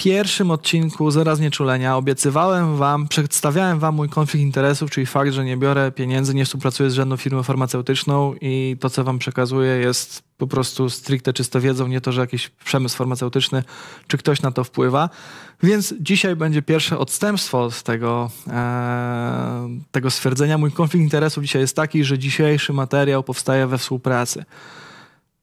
pierwszym odcinku Zaraz Nieczulenia obiecywałem wam, przedstawiałem wam mój konflikt interesów, czyli fakt, że nie biorę pieniędzy, nie współpracuję z żadną firmą farmaceutyczną i to, co wam przekazuję jest po prostu stricte czysto wiedzą, nie to, że jakiś przemysł farmaceutyczny czy ktoś na to wpływa. Więc dzisiaj będzie pierwsze odstępstwo od tego, e, tego stwierdzenia. Mój konflikt interesów dzisiaj jest taki, że dzisiejszy materiał powstaje we współpracy.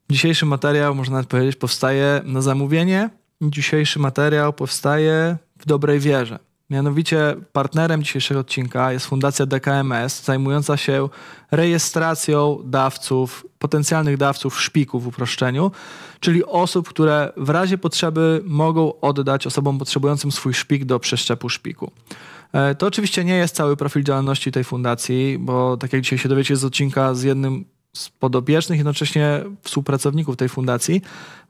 Dzisiejszy materiał, można nawet powiedzieć, powstaje na zamówienie, dzisiejszy materiał powstaje w dobrej wierze. Mianowicie partnerem dzisiejszego odcinka jest Fundacja DKMS, zajmująca się rejestracją dawców, potencjalnych dawców szpiku w uproszczeniu, czyli osób, które w razie potrzeby mogą oddać osobom potrzebującym swój szpik do przeszczepu szpiku. E, to oczywiście nie jest cały profil działalności tej fundacji, bo tak jak dzisiaj się dowiecie z odcinka z jednym z podobieżnych, jednocześnie współpracowników tej fundacji.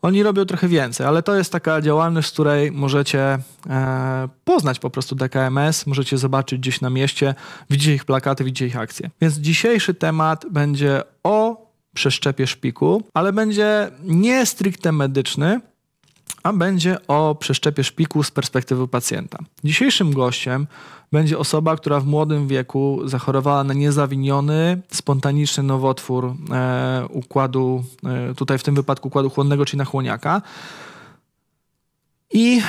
Oni robią trochę więcej, ale to jest taka działalność, z której możecie e, poznać po prostu DKMS, możecie zobaczyć gdzieś na mieście, widzicie ich plakaty, widzicie ich akcje. Więc dzisiejszy temat będzie o przeszczepie szpiku, ale będzie nie stricte medyczny, a będzie o przeszczepie szpiku z perspektywy pacjenta. Dzisiejszym gościem będzie osoba, która w młodym wieku zachorowała na niezawiniony, spontaniczny nowotwór e, układu, e, tutaj w tym wypadku układu chłonnego, czyli na chłoniaka. I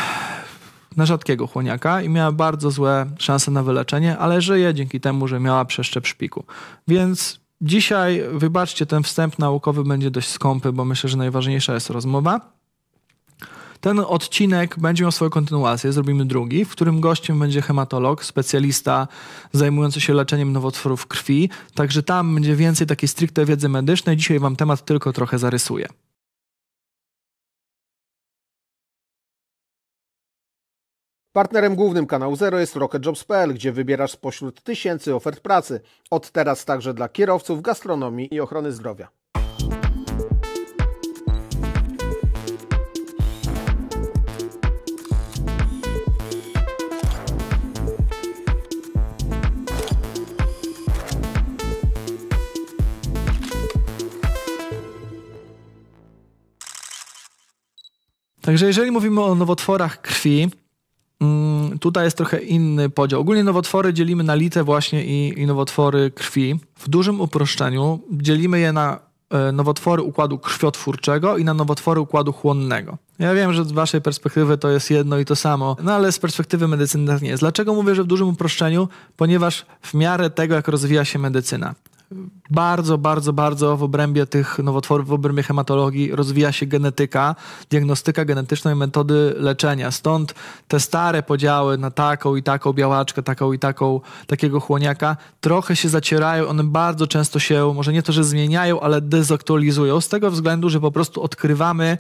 na rzadkiego chłoniaka i miała bardzo złe szanse na wyleczenie, ale żyje dzięki temu, że miała przeszczep szpiku. Więc dzisiaj, wybaczcie, ten wstęp naukowy będzie dość skąpy, bo myślę, że najważniejsza jest rozmowa. Ten odcinek będzie miał swoją kontynuację, zrobimy drugi, w którym gościem będzie hematolog, specjalista zajmujący się leczeniem nowotworów krwi, także tam będzie więcej takiej stricte wiedzy medycznej. Dzisiaj Wam temat tylko trochę zarysuję. Partnerem głównym kanału Zero jest RocketJobs.pl, gdzie wybierasz spośród tysięcy ofert pracy. Od teraz także dla kierowców gastronomii i ochrony zdrowia. Także jeżeli mówimy o nowotworach krwi, mm, Tutaj jest trochę inny podział. Ogólnie nowotwory dzielimy na litę właśnie i, i, nowotwory krwi. W dużym uproszczeniu dzielimy je na e, nowotwory układu krwiotwórczego i na nowotwory układu chłonnego. Ja wiem, że z waszej perspektywy to jest jedno i to samo, no ale z perspektywy medycyny tak nie jest. Dlaczego mówię, że w dużym uproszczeniu? Ponieważ w miarę tego, jak rozwija się medycyna, bardzo, bardzo, bardzo w obrębie tych nowotworów, w obrębie hematologii rozwija się genetyka, diagnostyka genetyczna i metody leczenia. Stąd te stare podziały na taką i taką białaczkę, taką i taką, takiego chłoniaka trochę się zacierają. One bardzo często się, może nie to, że zmieniają, ale dezaktualizują z tego względu, że po prostu odkrywamy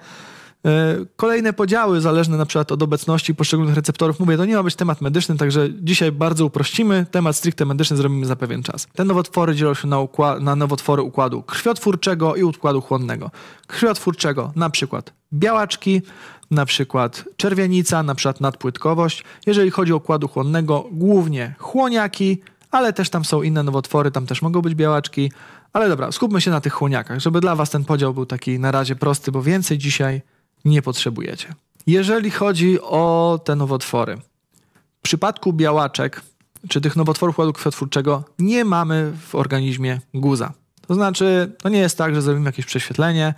E, kolejne podziały, zależne na przykład od obecności poszczególnych receptorów. Mówię, to nie ma być temat medyczny, także dzisiaj bardzo uprościmy. Temat stricte medyczny zrobimy za pewien czas. Te nowotwory dzielą się na, na nowotwory układu krwiotwórczego i układu chłonnego. Krwiotwórczego na przykład białaczki, na przykład czerwienica, na przykład nadpłytkowość. Jeżeli chodzi o układu chłonnego, głównie chłoniaki, ale też tam są inne nowotwory, tam też mogą być białaczki. Ale dobra, skupmy się na tych chłoniakach, żeby dla Was ten podział był taki na razie prosty, bo więcej dzisiaj nie potrzebujecie. Jeżeli chodzi o te nowotwory, w przypadku białaczek czy tych nowotworów układu krwiotwórczego nie mamy w organizmie guza. To znaczy, to nie jest tak, że zrobimy jakieś prześwietlenie,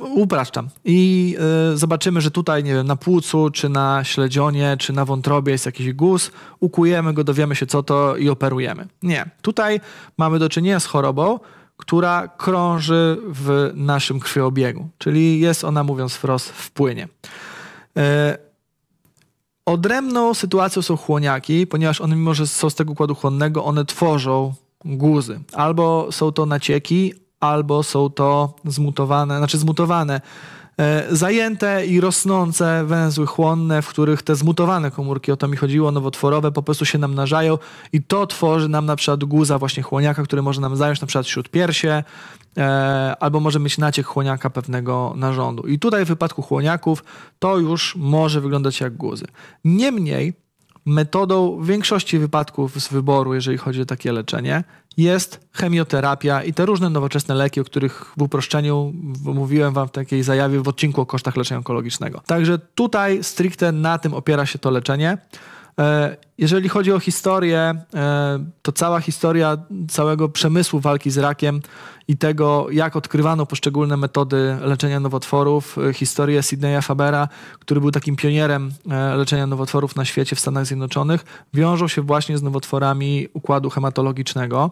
upraszczam, i y, zobaczymy, że tutaj, nie wiem, na płucu, czy na śledzionie, czy na wątrobie jest jakiś guz, ukujemy go, dowiemy się co to i operujemy. Nie. Tutaj mamy do czynienia z chorobą, która krąży w naszym krwiobiegu, czyli jest ona, mówiąc wprost, w płynie. E, odrębną sytuacją są chłoniaki, ponieważ one, mimo że są z tego układu chłonnego, one tworzą guzy. Albo są to nacieki, albo są to zmutowane, znaczy zmutowane E, zajęte i rosnące węzły chłonne, w których te zmutowane komórki, o to mi chodziło, nowotworowe, po prostu się namnażają i to tworzy nam na przykład guza właśnie chłoniaka, który może nam zająć na przykład wśród e, albo może mieć naciek chłoniaka pewnego narządu. I tutaj w wypadku chłoniaków to już może wyglądać jak guzy. Niemniej metodą w większości wypadków z wyboru, jeżeli chodzi o takie leczenie, jest chemioterapia i te różne nowoczesne leki, o których w uproszczeniu mówiłem wam w takiej zajawie w odcinku o kosztach leczenia onkologicznego. Także tutaj stricte na tym opiera się to leczenie. E, jeżeli chodzi o historię, e, to cała historia całego przemysłu walki z rakiem i tego, jak odkrywano poszczególne metody leczenia nowotworów, e, historię Sidneya Fabera, który był takim pionierem leczenia nowotworów na świecie w Stanach Zjednoczonych, wiążą się właśnie z nowotworami układu hematologicznego.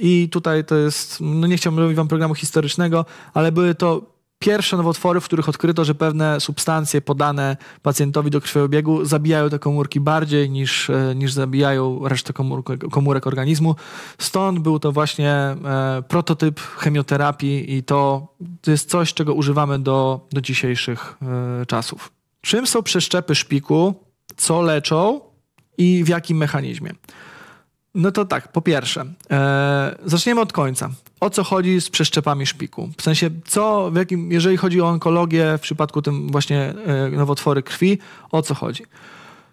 I tutaj to jest, no nie chciałbym robić wam programu historycznego, ale były to pierwsze nowotwory, w których odkryto, że pewne substancje podane pacjentowi do krwiobiegu zabijają te komórki bardziej niż, e, niż zabijają resztę komórk, komórek organizmu. Stąd był to właśnie e, prototyp chemioterapii i to, to jest coś, czego używamy do, do dzisiejszych e, czasów. Czym są przeszczepy szpiku, co leczą i w jakim mechanizmie? No to tak, po pierwsze, e, zaczniemy od końca. O co chodzi z przeszczepami szpiku? W sensie, co, w jakim, jeżeli chodzi o onkologię, w przypadku tym właśnie e, nowotwory krwi, o co chodzi?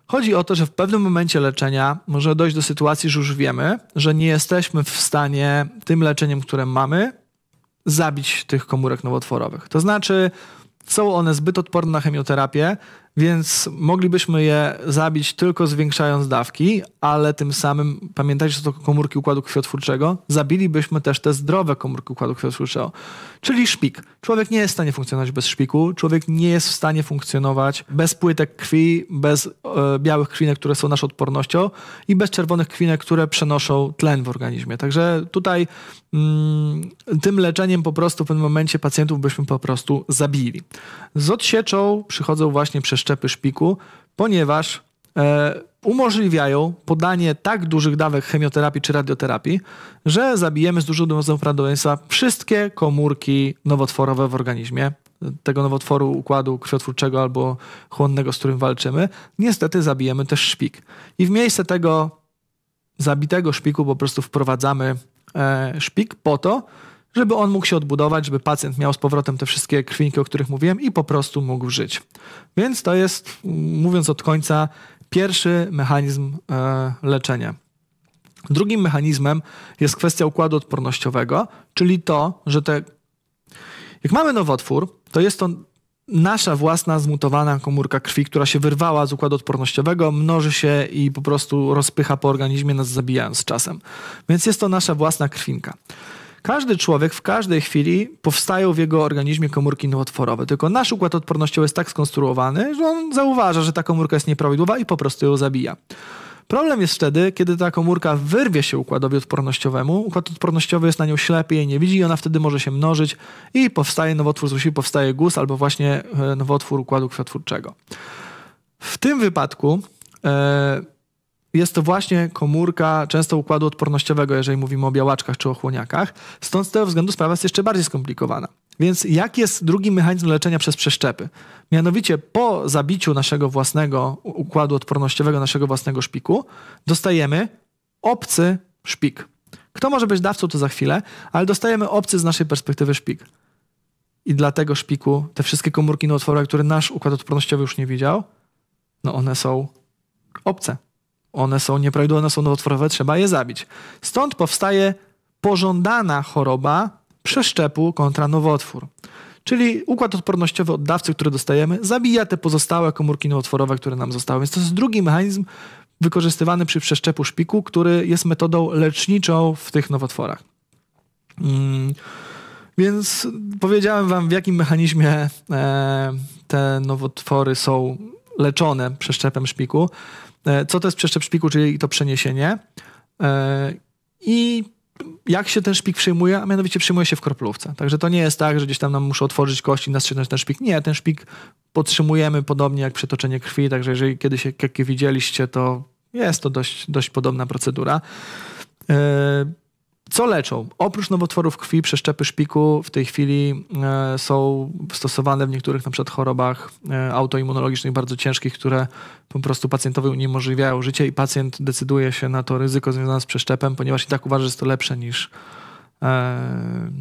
Chodzi o to, że w pewnym momencie leczenia może dojść do sytuacji, że już wiemy, że nie jesteśmy w stanie tym leczeniem, które mamy, zabić tych komórek nowotworowych. To znaczy, są one zbyt odporne na chemioterapię, więc moglibyśmy je zabić tylko zwiększając dawki, ale tym samym, pamiętajcie, że to komórki układu krwiotwórczego, zabilibyśmy też te zdrowe komórki układu krwiotwórczego. Czyli szpik. Człowiek nie jest w stanie funkcjonować bez szpiku, człowiek nie jest w stanie funkcjonować bez płytek krwi, bez e, białych krwinek, które są naszą odpornością i bez czerwonych krwinek, które przenoszą tlen w organizmie. Także tutaj mm, tym leczeniem po prostu w pewnym momencie pacjentów byśmy po prostu zabili. Z odsieczą przychodzą właśnie przeszczepy szpiku, ponieważ e, umożliwiają podanie tak dużych dawek chemioterapii czy radioterapii, że zabijemy z dużą dozą prawdopodobieństwa wszystkie komórki nowotworowe w organizmie, tego nowotworu układu krwiotwórczego albo chłonnego, z którym walczymy. Niestety zabijemy też szpik. I w miejsce tego zabitego szpiku po prostu wprowadzamy e, szpik po to, żeby on mógł się odbudować, żeby pacjent miał z powrotem te wszystkie krwinki, o których mówiłem i po prostu mógł żyć. Więc to jest, mówiąc od końca, pierwszy mechanizm e, leczenia. Drugim mechanizmem jest kwestia układu odpornościowego, czyli to, że te. Jak mamy nowotwór, to jest to nasza własna zmutowana komórka krwi, która się wyrwała z układu odpornościowego, mnoży się i po prostu rozpycha po organizmie, nas zabijając z czasem. Więc jest to nasza własna krwinka. Każdy człowiek w każdej chwili powstają w jego organizmie komórki nowotworowe, tylko nasz układ odpornościowy jest tak skonstruowany, że on zauważa, że ta komórka jest nieprawidłowa i po prostu ją zabija. Problem jest wtedy, kiedy ta komórka wyrwie się układowi odpornościowemu. Układ odpornościowy jest na nią ślepy, jej nie widzi i ona wtedy może się mnożyć i powstaje nowotwór z usi, powstaje guz albo właśnie e, nowotwór układu krwiotwórczego. W tym wypadku e, jest to właśnie komórka często układu odpornościowego, jeżeli mówimy o białaczkach czy o chłoniakach. Stąd z tego względu sprawa jest jeszcze bardziej skomplikowana. Więc jaki jest drugi mechanizm leczenia przez przeszczepy? Mianowicie po zabiciu naszego własnego układu odpornościowego, naszego własnego szpiku, dostajemy obcy szpik. Kto może być dawcą, to za chwilę, ale dostajemy obcy z naszej perspektywy szpik. I dlatego szpiku te wszystkie komórki nootworowe, które nasz układ odpornościowy już nie widział, no one są obce. One są nieprawidłowe, one są nowotworowe, trzeba je zabić. Stąd powstaje pożądana choroba przeszczepu kontra nowotwór. Czyli układ odpornościowy oddawcy, który dostajemy, zabija te pozostałe komórki nowotworowe, które nam zostały. Więc to jest drugi mechanizm wykorzystywany przy przeszczepu szpiku, który jest metodą leczniczą w tych nowotworach. Mm. Więc powiedziałem wam, w jakim mechanizmie e, te nowotwory są leczone przeszczepem szpiku. E, co to jest przeszczep szpiku, czyli to przeniesienie e, i jak się ten szpik przyjmuje, a mianowicie przyjmuje się w kroplówce. Także to nie jest tak, że gdzieś tam nam muszą otworzyć kości i nastrzynąć ten szpik. Nie, ten szpik podtrzymujemy podobnie jak przetoczenie krwi, także jeżeli kiedyś je widzieliście, to jest to dość, dość podobna procedura. E, co leczą? Oprócz nowotworów krwi, przeszczepy szpiku w tej chwili e, są stosowane w niektórych na przykład chorobach e, autoimmunologicznych bardzo ciężkich, które po prostu pacjentowi uniemożliwiają życie i pacjent decyduje się na to ryzyko związane z przeszczepem, ponieważ i tak uważa, że jest to lepsze niż, e,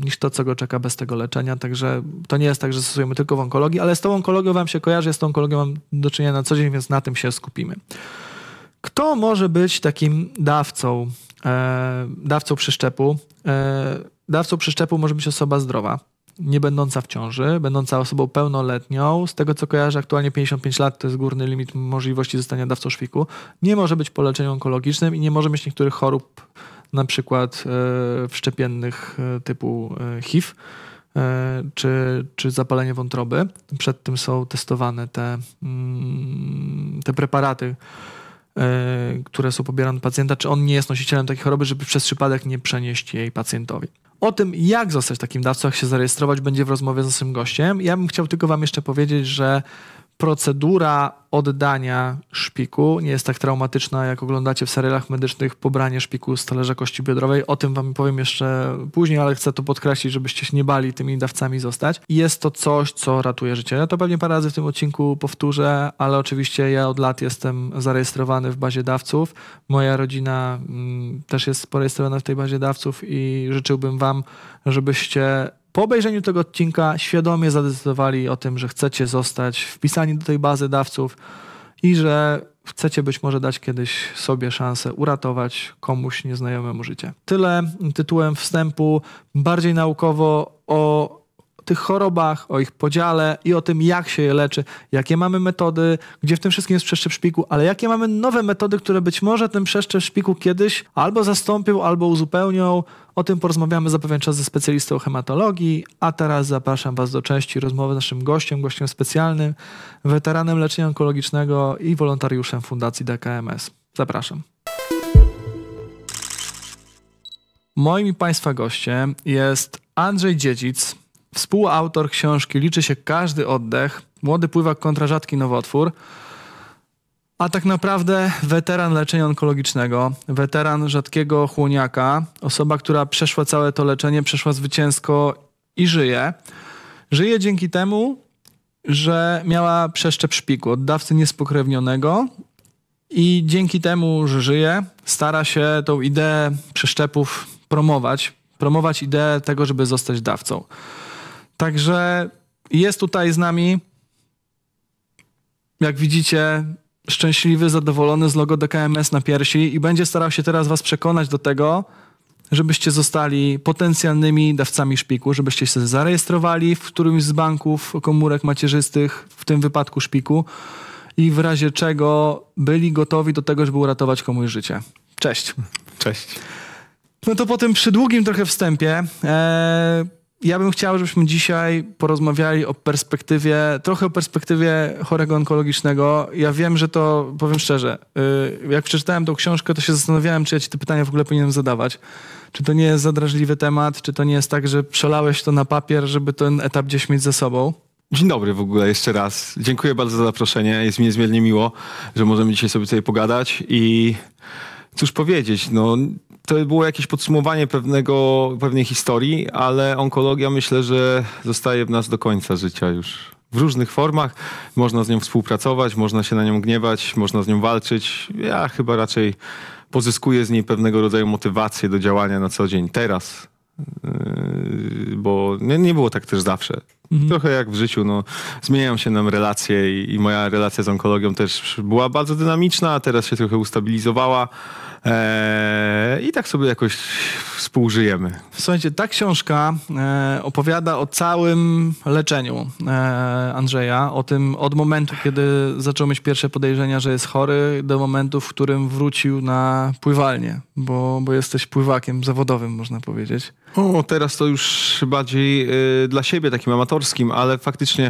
niż to, co go czeka bez tego leczenia. Także to nie jest tak, że stosujemy tylko w onkologii, ale z tą onkologią wam się kojarzy, z tą onkologią mam do czynienia na co dzień, więc na tym się skupimy. Kto może być takim dawcą E, dawcą przeszczepu. E, dawcą przeszczepu może być osoba zdrowa, nie będąca w ciąży, będąca osobą pełnoletnią. Z tego co kojarzę, aktualnie 55 lat to jest górny limit możliwości zostania dawcą szwiku. Nie może być po leczeniu onkologicznym i nie może mieć niektórych chorób, na przykład e, wszczepiennych typu HIV czy, czy zapalenie wątroby. Przed tym są testowane te, mm, te preparaty E, które są pobierane od pacjenta, czy on nie jest nosicielem takiej choroby, żeby przez przypadek nie przenieść jej pacjentowi. O tym, jak zostać takim dawcą, jak się zarejestrować, będzie w rozmowie z naszym gościem. Ja bym chciał tylko Wam jeszcze powiedzieć, że procedura oddania szpiku nie jest tak traumatyczna, jak oglądacie w serialach medycznych pobranie szpiku z talerza kości biodrowej. O tym wam powiem jeszcze później, ale chcę to podkreślić, żebyście się nie bali tymi dawcami zostać. jest to coś, co ratuje życie. Ja to pewnie parę razy w tym odcinku powtórzę, ale oczywiście ja od lat jestem zarejestrowany w bazie dawców. Moja rodzina mm, też jest porejestrowana w tej bazie dawców i życzyłbym wam, żebyście po obejrzeniu tego odcinka świadomie zadecydowali o tym, że chcecie zostać wpisani do tej bazy dawców i że chcecie być może dać kiedyś sobie szansę uratować komuś nieznajomemu życie. Tyle tytułem wstępu, bardziej naukowo o tych chorobach, o ich podziale i o tym, jak się je leczy, jakie mamy metody, gdzie w tym wszystkim jest przeszczep szpiku, ale jakie mamy nowe metody, które być może ten przeszczep szpiku kiedyś albo zastąpił, albo uzupełnią. O tym porozmawiamy za pewien czas ze specjalistą hematologii, a teraz zapraszam Was do części rozmowy z naszym gościem, gościem specjalnym, weteranem leczenia onkologicznego i wolontariuszem Fundacji DKMS. Zapraszam. Moim Państwa gościem jest Andrzej Dziedzic, Współautor książki Liczy się każdy oddech, młody pływak kontra rzadki nowotwór, a tak naprawdę weteran leczenia onkologicznego, weteran rzadkiego chłoniaka, osoba, która przeszła całe to leczenie, przeszła zwycięsko i żyje. Żyje dzięki temu, że miała przeszczep szpiku od dawcy niespokrewnionego i dzięki temu, że żyje, stara się tą ideę przeszczepów promować, promować ideę tego, żeby zostać dawcą. Także jest tutaj z nami, jak widzicie, szczęśliwy, zadowolony z logo DKMS na piersi i będzie starał się teraz was przekonać do tego, żebyście zostali potencjalnymi dawcami szpiku, żebyście się zarejestrowali w którymś z banków komórek macierzystych, w tym wypadku szpiku i w razie czego byli gotowi do tego, żeby uratować komuś życie. Cześć. Cześć. No to po tym przydługim trochę wstępie... E, ja bym chciał, żebyśmy dzisiaj porozmawiali o perspektywie, trochę o perspektywie chorego onkologicznego. Ja wiem, że to, powiem szczerze, y, jak przeczytałem tą książkę, to się zastanawiałem, czy ja ci te pytania w ogóle powinienem zadawać. Czy to nie jest zadrażliwy temat, czy to nie jest tak, że przelałeś to na papier, żeby ten etap gdzieś mieć za sobą? Dzień dobry w ogóle jeszcze raz. Dziękuję bardzo za zaproszenie. Jest mi niezmiernie miło, że możemy dzisiaj sobie tutaj pogadać i cóż powiedzieć, no to było jakieś podsumowanie pewnego, pewnej historii, ale onkologia myślę, że zostaje w nas do końca życia już. W różnych formach można z nią współpracować, można się na nią gniewać, można z nią walczyć. Ja chyba raczej pozyskuję z niej pewnego rodzaju motywację do działania na co dzień, teraz, yy, bo nie, nie, było tak też zawsze. Mhm. Trochę jak w życiu, no, zmieniają się nam relacje i, i, moja relacja z onkologią też była bardzo dynamiczna, a teraz się trochę ustabilizowała. Eee, I tak sobie jakoś współżyjemy. Słuchajcie, ta książka eee, opowiada o całym leczeniu eee, Andrzeja, o tym od momentu, kiedy zaczął mieć pierwsze podejrzenia, że jest chory, do momentu, w którym wrócił na pływalnię bo, bo jesteś pływakiem zawodowym, można powiedzieć. O, teraz to już bardziej y, dla siebie, takim amatorskim, ale faktycznie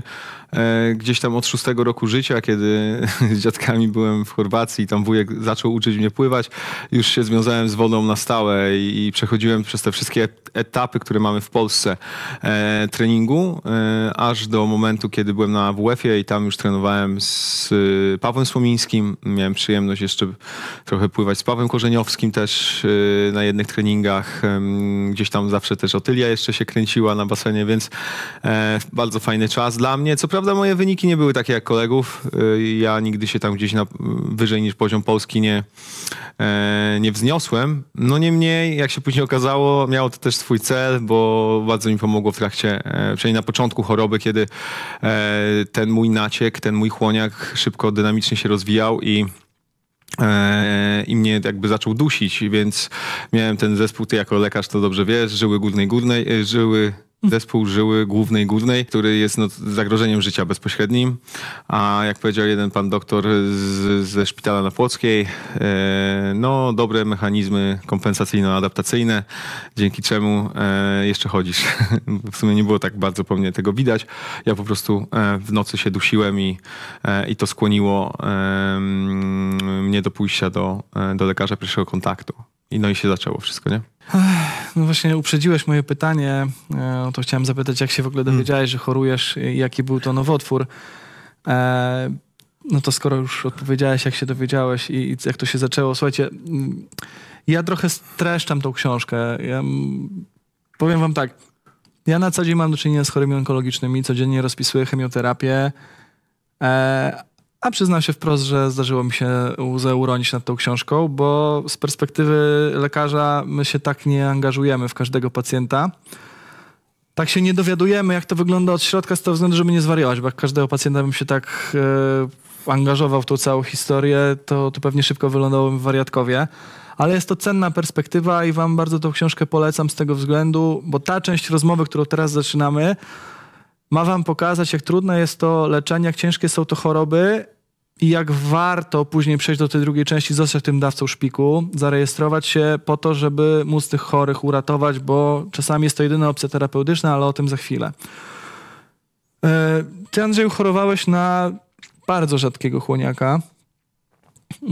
y, gdzieś tam od szóstego roku życia, kiedy z dziadkami byłem w Chorwacji, tam wujek zaczął uczyć mnie pływać, już się związałem z wodą na stałe i, i przechodziłem przez te wszystkie etapy, które mamy w Polsce e, treningu, e, aż do momentu, kiedy byłem na WF-ie i tam już trenowałem z y, Pawłem Słomińskim. Miałem przyjemność jeszcze trochę pływać z Pawłem Korzeniowskim też też y, na jednych treningach. Gdzieś tam zawsze też Otylia jeszcze się kręciła na basenie, więc e, bardzo fajny czas dla mnie. Co prawda moje wyniki nie były takie jak kolegów. Y, ja nigdy się tam gdzieś na, wyżej niż poziom Polski nie, e, nie wzniosłem. No niemniej, jak się później okazało, miało to też swój cel, bo bardzo mi pomogło w trakcie, e, przynajmniej na początku choroby, kiedy ten mój naciek, ten mój chłoniak szybko, dynamicznie się rozwijał i E, i mnie jakby zaczął dusić, więc miałem ten zespół, ty jako lekarz to dobrze wiesz, żyły górnej górnej, e, żyły Zespół żyły głównej głównej, który jest no, zagrożeniem życia bezpośrednim, a jak powiedział jeden pan doktor z, ze szpitala na Płockiej, e, no dobre mechanizmy kompensacyjno-adaptacyjne, dzięki czemu e, jeszcze chodzisz. w sumie nie było tak bardzo po mnie tego widać. Ja po prostu e, w nocy się dusiłem i, e, i to skłoniło e, mnie do pójścia do, e, do lekarza pierwszego kontaktu. I no i się zaczęło wszystko, nie? No właśnie uprzedziłeś moje pytanie, no to chciałem zapytać, jak się w ogóle hmm. dowiedziałeś, że chorujesz i jaki był to nowotwór. E, no to skoro już odpowiedziałeś, jak się dowiedziałeś i jak to się zaczęło. Słuchajcie, mm, ja trochę streszczam tą książkę. Ja powiem wam tak, ja na co dzień mam do czynienia z chorymi onkologicznymi, codziennie rozpisuję chemioterapię, e, a przyznam się wprost, że zdarzyło mi się łzę uronić nad tą książką, bo z perspektywy lekarza my się tak nie angażujemy w każdego pacjenta. Tak się nie dowiadujemy, jak to wygląda od środka, z tego względu, żeby nie zwariować, bo jak każdego pacjenta bym się tak e, angażował w tą całą historię, to, to pewnie szybko wylądałbym w wariatkowie. Ale jest to cenna perspektywa i Wam bardzo tą książkę polecam z tego względu, bo ta część rozmowy, którą teraz zaczynamy, ma wam pokazać, jak trudne jest to leczenie, jak ciężkie są to choroby i jak warto później przejść do tej drugiej części, zostać tym dawcą szpiku, zarejestrować się po to, żeby móc tych chorych uratować, bo czasami jest to jedyna opcja terapeutyczna, ale o tym za chwilę. E, ty, Andrzeju, chorowałeś na bardzo rzadkiego chłoniaka.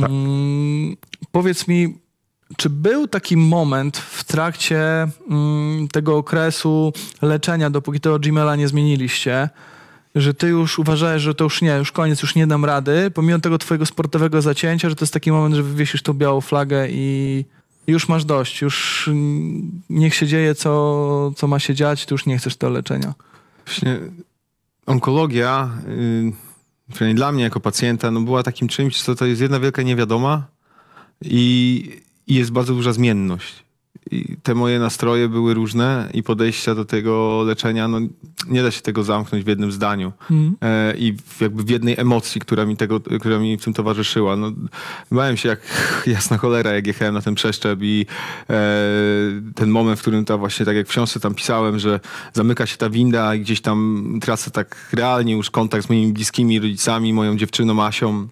Tak. Mm, powiedz mi, czy był taki moment w trakcie mm, tego okresu leczenia, dopóki tego Gmaila nie zmieniliście, że ty już uważałeś, że to już nie, już koniec, już nie dam rady, pomimo tego twojego sportowego zacięcia, że to jest taki moment, że wywiesisz tą białą flagę i już masz dość, już niech się dzieje, co, co ma się dziać, ty już nie chcesz tego leczenia. Właśnie onkologia, yy, przynajmniej dla mnie jako pacjenta, no była takim czymś, co to jest jedna wielka niewiadoma i i jest bardzo duża zmienność. I te moje nastroje były różne i podejścia do tego leczenia, no nie da się tego zamknąć w jednym zdaniu mm. e, i w, jakby w jednej emocji, która mi, tego, która mi w tym towarzyszyła. No, bałem się jak jasna cholera, jak jechałem na ten przeszczep i e, ten moment, w którym ta właśnie, tak jak w książce tam pisałem, że zamyka się ta winda i gdzieś tam tracę tak realnie już kontakt z moimi bliskimi, rodzicami, moją dziewczyną Asią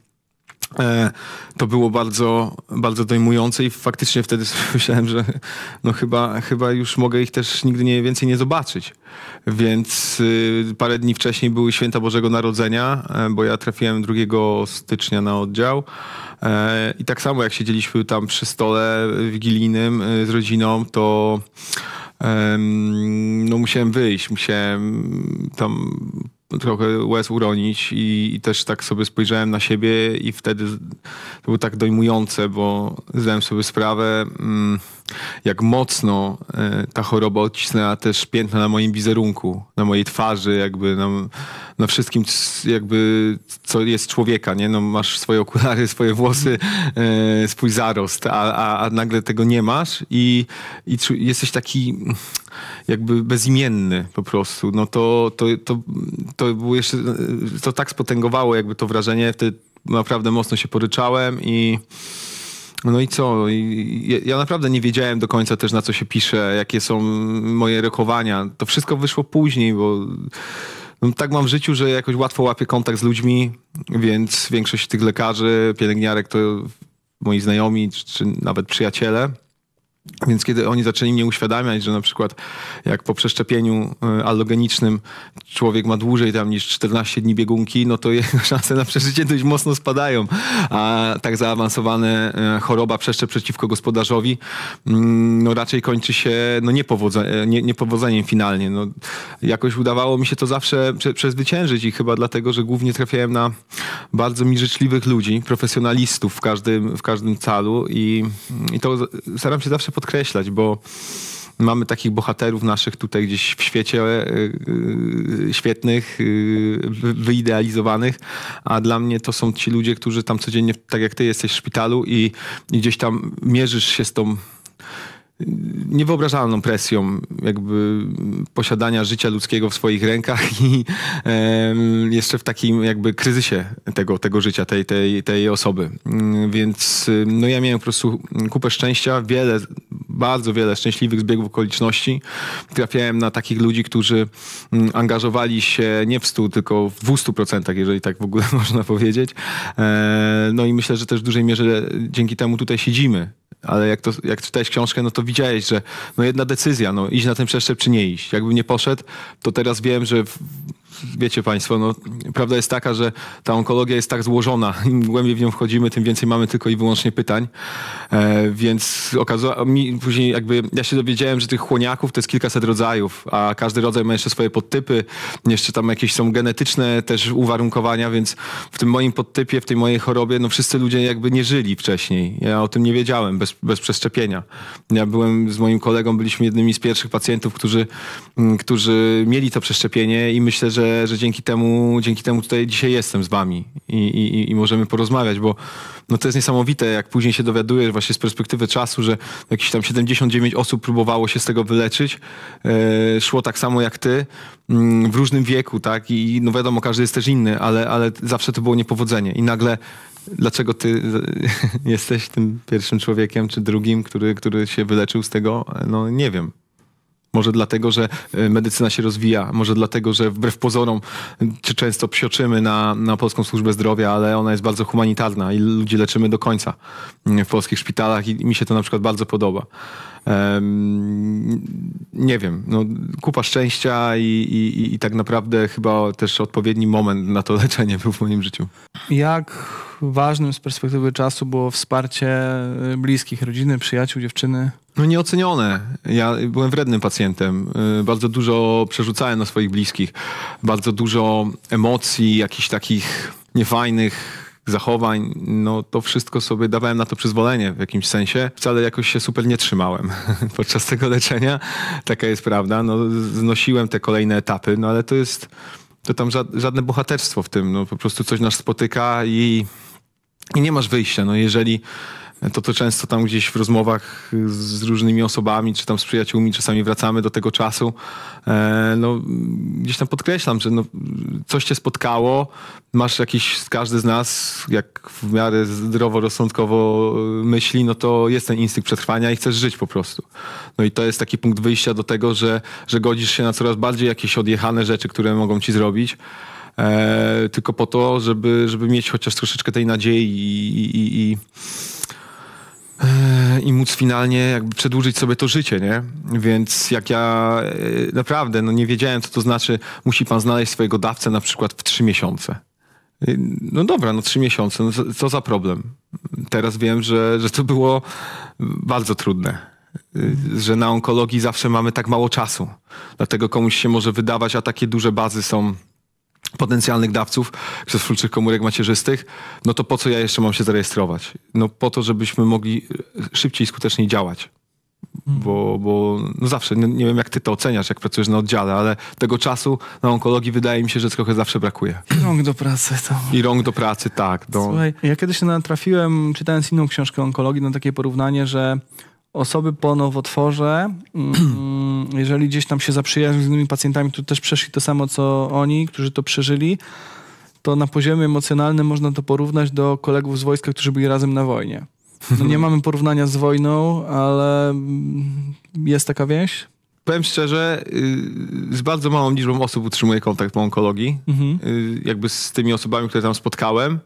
E, to było bardzo, bardzo dojmujące i faktycznie wtedy myślałem, że no chyba, chyba już mogę ich też nigdy nie, więcej nie zobaczyć. Więc y, parę dni wcześniej były święta Bożego Narodzenia, e, bo ja trafiłem 2 stycznia na oddział. E, I tak samo jak siedzieliśmy tam przy stole wigilijnym y, z rodziną, to no musiałem wyjść, musiałem tam trochę łez uronić i, i, też tak sobie spojrzałem na siebie i wtedy to było tak dojmujące, bo zdałem sobie sprawę... Mm, jak mocno e, ta choroba odcisnęła też piętno na moim wizerunku, na mojej twarzy, jakby na, na wszystkim, jakby co jest człowieka, nie? No, masz swoje okulary, swoje włosy, e, swój zarost, a, a, a, nagle tego nie masz i, i jesteś taki jakby bezimienny po prostu. No to, to, to, to, było jeszcze, e, to tak spotęgowało jakby to wrażenie, wtedy naprawdę mocno się poryczałem i no i co? Ja naprawdę nie wiedziałem do końca też na co się pisze, jakie są moje rokowania. To wszystko wyszło później, bo no, tak mam w życiu, że jakoś łatwo łapię kontakt z ludźmi, więc większość tych lekarzy, pielęgniarek to moi znajomi czy nawet przyjaciele. Więc kiedy oni zaczęli mnie uświadamiać, że na przykład jak po przeszczepieniu e, allogenicznym człowiek ma dłużej tam niż 14 dni biegunki, no to jego szanse na przeżycie dość mocno spadają. A tak zaawansowana e, choroba przeszczep przeciwko gospodarzowi mm, no raczej kończy się no niepowodze, nie, niepowodzeniem finalnie. No, jakoś udawało mi się to zawsze prze, przezwyciężyć i chyba dlatego, że głównie trafiałem na bardzo mi życzliwych ludzi, profesjonalistów w każdym, w każdym calu i, i to staram się zawsze podkreślać, bo mamy takich bohaterów naszych tutaj gdzieś w świecie e, e, świetnych, e, wyidealizowanych, a dla mnie to są ci ludzie, którzy tam codziennie, tak jak ty jesteś w szpitalu i, i gdzieś tam mierzysz się z tą niewyobrażalną presją jakby posiadania życia ludzkiego w swoich rękach i e, jeszcze w takim jakby kryzysie tego, tego życia, tej, tej, tej osoby. Mm, więc no ja miałem po prostu kupę szczęścia, wiele, bardzo wiele szczęśliwych zbiegów okoliczności. Trafiałem na takich ludzi, którzy mm, angażowali się nie w 100, tylko w 200%, jeżeli tak w ogóle można powiedzieć. E, no i myślę, że też w dużej mierze dzięki temu tutaj siedzimy ale jak, to, jak czytałeś książkę, no to widziałeś, że no jedna decyzja, no iść na ten przeszczep czy nie iść. Jakbym nie poszedł, to teraz wiem, że wiecie Państwo, no, prawda jest taka, że ta onkologia jest tak złożona. Im głębiej w nią wchodzimy, tym więcej mamy tylko i wyłącznie pytań. E, więc okazało mi później jakby, ja się dowiedziałem, że tych chłoniaków to jest kilkaset rodzajów, a każdy rodzaj ma jeszcze swoje podtypy, jeszcze tam jakieś są genetyczne też uwarunkowania, więc w tym moim podtypie, w tej mojej chorobie, no wszyscy ludzie jakby nie żyli wcześniej. Ja o tym nie wiedziałem, bez, bez przeszczepienia. Ja byłem z moim kolegą, byliśmy jednymi z pierwszych pacjentów, którzy, mm, którzy mieli to przeszczepienie i myślę, że że, dzięki, temu, dzięki temu tutaj dzisiaj jestem z wami i, i, i możemy porozmawiać, bo no to jest niesamowite, jak później się dowiadujesz właśnie z perspektywy czasu, że jakieś tam 79 osób próbowało się z tego wyleczyć, e, szło tak samo jak ty, mm, w różnym wieku, tak, i no wiadomo, każdy jest też inny, ale, ale zawsze to było niepowodzenie i nagle dlaczego ty jesteś tym pierwszym człowiekiem, czy drugim, który, który się wyleczył z tego, no nie wiem. Może dlatego, że y, medycyna się rozwija, może dlatego, że wbrew pozorom y, często psioczymy na, na polską służbę zdrowia, ale ona jest bardzo humanitarna i ludzi leczymy do końca y, w polskich szpitalach i mi się to na przykład bardzo podoba nie wiem, no, kupa szczęścia i, i, i tak naprawdę chyba też odpowiedni moment na to leczenie był w moim życiu. Jak ważnym z perspektywy czasu było wsparcie y, bliskich, rodziny, przyjaciół, dziewczyny? No nieocenione. Ja byłem wrednym pacjentem. Y, bardzo dużo przerzucałem na swoich bliskich. Bardzo dużo emocji, jakichś takich niefajnych zachowań, no to wszystko sobie dawałem na to przyzwolenie w jakimś sensie. Wcale jakoś się super nie trzymałem podczas tego leczenia. Taka jest prawda. No, znosiłem te kolejne etapy, no ale to jest, to tam żadne bohaterstwo w tym. No po prostu coś nas spotyka i, i nie masz wyjścia. No jeżeli to to często tam gdzieś w rozmowach z różnymi osobami, czy tam z przyjaciółmi czasami wracamy do tego czasu. E, no, gdzieś tam podkreślam, że no, coś cię spotkało, masz jakiś, każdy z nas, jak w miarę zdroworozsądkowo myśli, no to jest ten instynkt przetrwania i chcesz żyć po prostu. No i to jest taki punkt wyjścia do tego, że, że godzisz się na coraz bardziej jakieś odjechane rzeczy, które mogą ci zrobić. E, tylko po to, żeby, żeby mieć chociaż troszeczkę tej nadziei i, i, i, i móc finalnie jakby przedłużyć sobie to życie, nie? Więc jak ja e, naprawdę no nie wiedziałem, co to znaczy, musi pan znaleźć swojego dawcę na przykład w trzy miesiące. E, no dobra, no trzy miesiące, no co za problem. Teraz wiem, że, że to było bardzo trudne e, że na onkologii zawsze mamy tak mało czasu. Dlatego komuś się może wydawać, a takie duże bazy są potencjalnych dawców krzesłulczych komórek macierzystych, no to po co ja jeszcze mam się zarejestrować? No po to, żebyśmy mogli e, szybciej i skuteczniej działać. Hmm. Bo, bo no zawsze, nie, nie, wiem jak ty to oceniasz, jak pracujesz na oddziale, ale tego czasu na onkologii wydaje mi się, że trochę zawsze brakuje. I rąk do pracy. To... I rąk do pracy, tak. Do... Słuchaj, ja kiedyś natrafiłem, czytając inną książkę onkologii, na takie porównanie, że osoby po nowotworze, mm, jeżeli gdzieś tam się zaprzyjaźnią z innymi pacjentami, to też przeszli to samo, co oni, którzy to przeżyli, to na poziomie emocjonalnym można to porównać do kolegów z wojska, którzy byli razem na wojnie. No nie mamy porównania z wojną, ale mm, jest taka więź? Powiem szczerze, y, z bardzo małą liczbą osób utrzymuję kontakt po onkologii. Mhm. Y, jakby z tymi osobami, które tam spotkałem.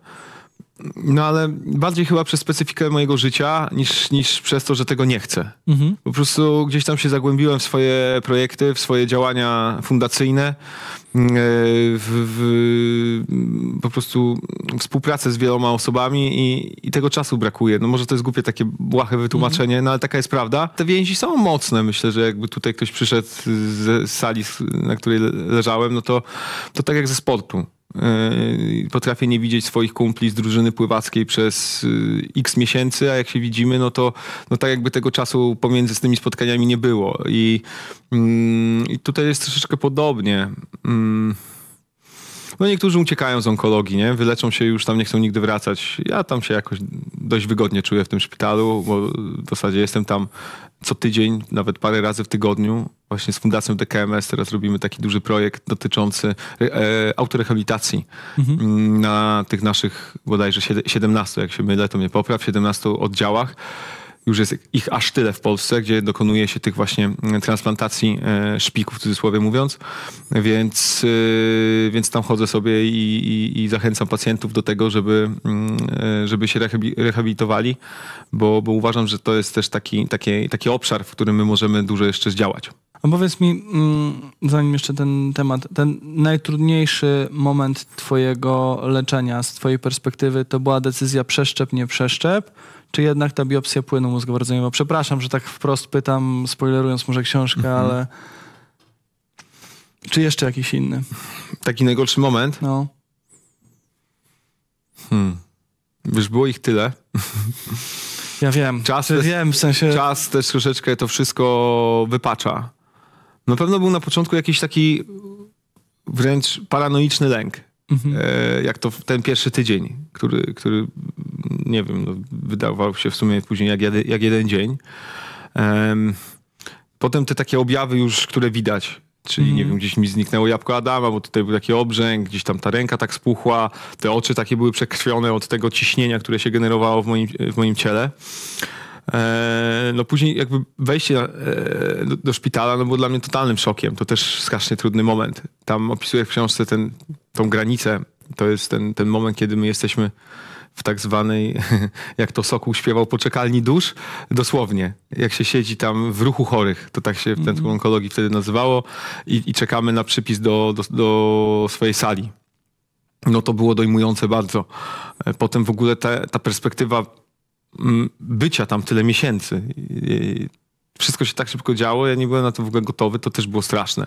No ale bardziej chyba przez specyfikę mojego życia niż, niż przez to, że tego nie chcę. Mhm. Po prostu gdzieś tam się zagłębiłem w swoje projekty, w swoje działania fundacyjne, yy, w, w po prostu współpracę z wieloma osobami i, i, tego czasu brakuje. No może to jest głupie takie błahe wytłumaczenie, mhm. no ale taka jest prawda. Te więzi są mocne. Myślę, że jakby tutaj ktoś przyszedł z sali, na której leżałem, no to, to tak jak ze sportu. E, potrafię nie widzieć swoich kumpli z drużyny pływackiej przez e, x miesięcy, a jak się widzimy, no to no tak jakby tego czasu pomiędzy tymi spotkaniami nie było. I, mm, i tutaj jest troszeczkę podobnie. Mm. No niektórzy uciekają z onkologii, nie? Wyleczą się już tam nie chcą nigdy wracać. Ja tam się jakoś dość wygodnie czuję w tym szpitalu, bo w zasadzie jestem tam co tydzień, nawet parę razy w tygodniu, właśnie z Fundacją DKMS teraz robimy taki duży projekt dotyczący e, autorehabilitacji mhm. Mm, na tych naszych bodajże 17, jak się mylę, to mnie popraw, 17 oddziałach już jest ich aż tyle w Polsce, gdzie dokonuje się tych właśnie mm, transplantacji e, szpików, w cudzysłowie mówiąc, więc, e, więc tam chodzę sobie i, i, i zachęcam pacjentów do tego, żeby, mm, e, żeby się rehabilitowali, bo, bo uważam, że to jest też taki, taki, taki obszar, w którym my możemy dużo jeszcze zdziałać. A powiedz mi, mm, zanim jeszcze ten temat, ten najtrudniejszy moment Twojego leczenia z Twojej perspektywy to była decyzja przeszczep, nie przeszczep? czy jednak ta biopsja płynu mózgowodzeniowa? Przepraszam, że tak wprost pytam, spoilerując może książkę, mhm. ale czy jeszcze jakiś inny? Taki najgorszy moment? No. Hmm. Wiesz, było ich tyle. Ja wiem. Czas ja wiem, w sensie... Czas też troszeczkę to wszystko wypacza. Na pewno był na początku jakiś taki wręcz paranoiczny lęk. Mhm. E, jak to ten pierwszy tydzień, który, który nie wiem, no, wydawał się w sumie później jak, jak jeden dzień. Um, potem te takie objawy już, które widać, Czyli nie mhm. wiem, gdzieś mi zniknęło jabłko Adama, bo tutaj był taki obrzęk, gdzieś tam ta ręka tak spuchła, te oczy takie były przekrwione od tego ciśnienia, które się generowało w moim, w moim ciele. E, no później jakby wejście e, do, do, szpitala no było dla mnie totalnym szokiem. To też strasznie trudny moment. Tam opisuję w książce ten, tą granicę. To jest ten, ten moment, kiedy my jesteśmy w tak zwanej, jak to Sokół śpiewał, poczekalni dusz, dosłownie, jak się siedzi tam w ruchu chorych, to tak się w centrum mhm. onkologii wtedy nazywało i, i czekamy na przypis do, do, do swojej sali. No to było dojmujące bardzo. E, potem w ogóle ta, ta perspektywa mm, bycia tam tyle miesięcy, wszystko się tak szybko działo, ja nie byłem na to w ogóle gotowy, to też było straszne.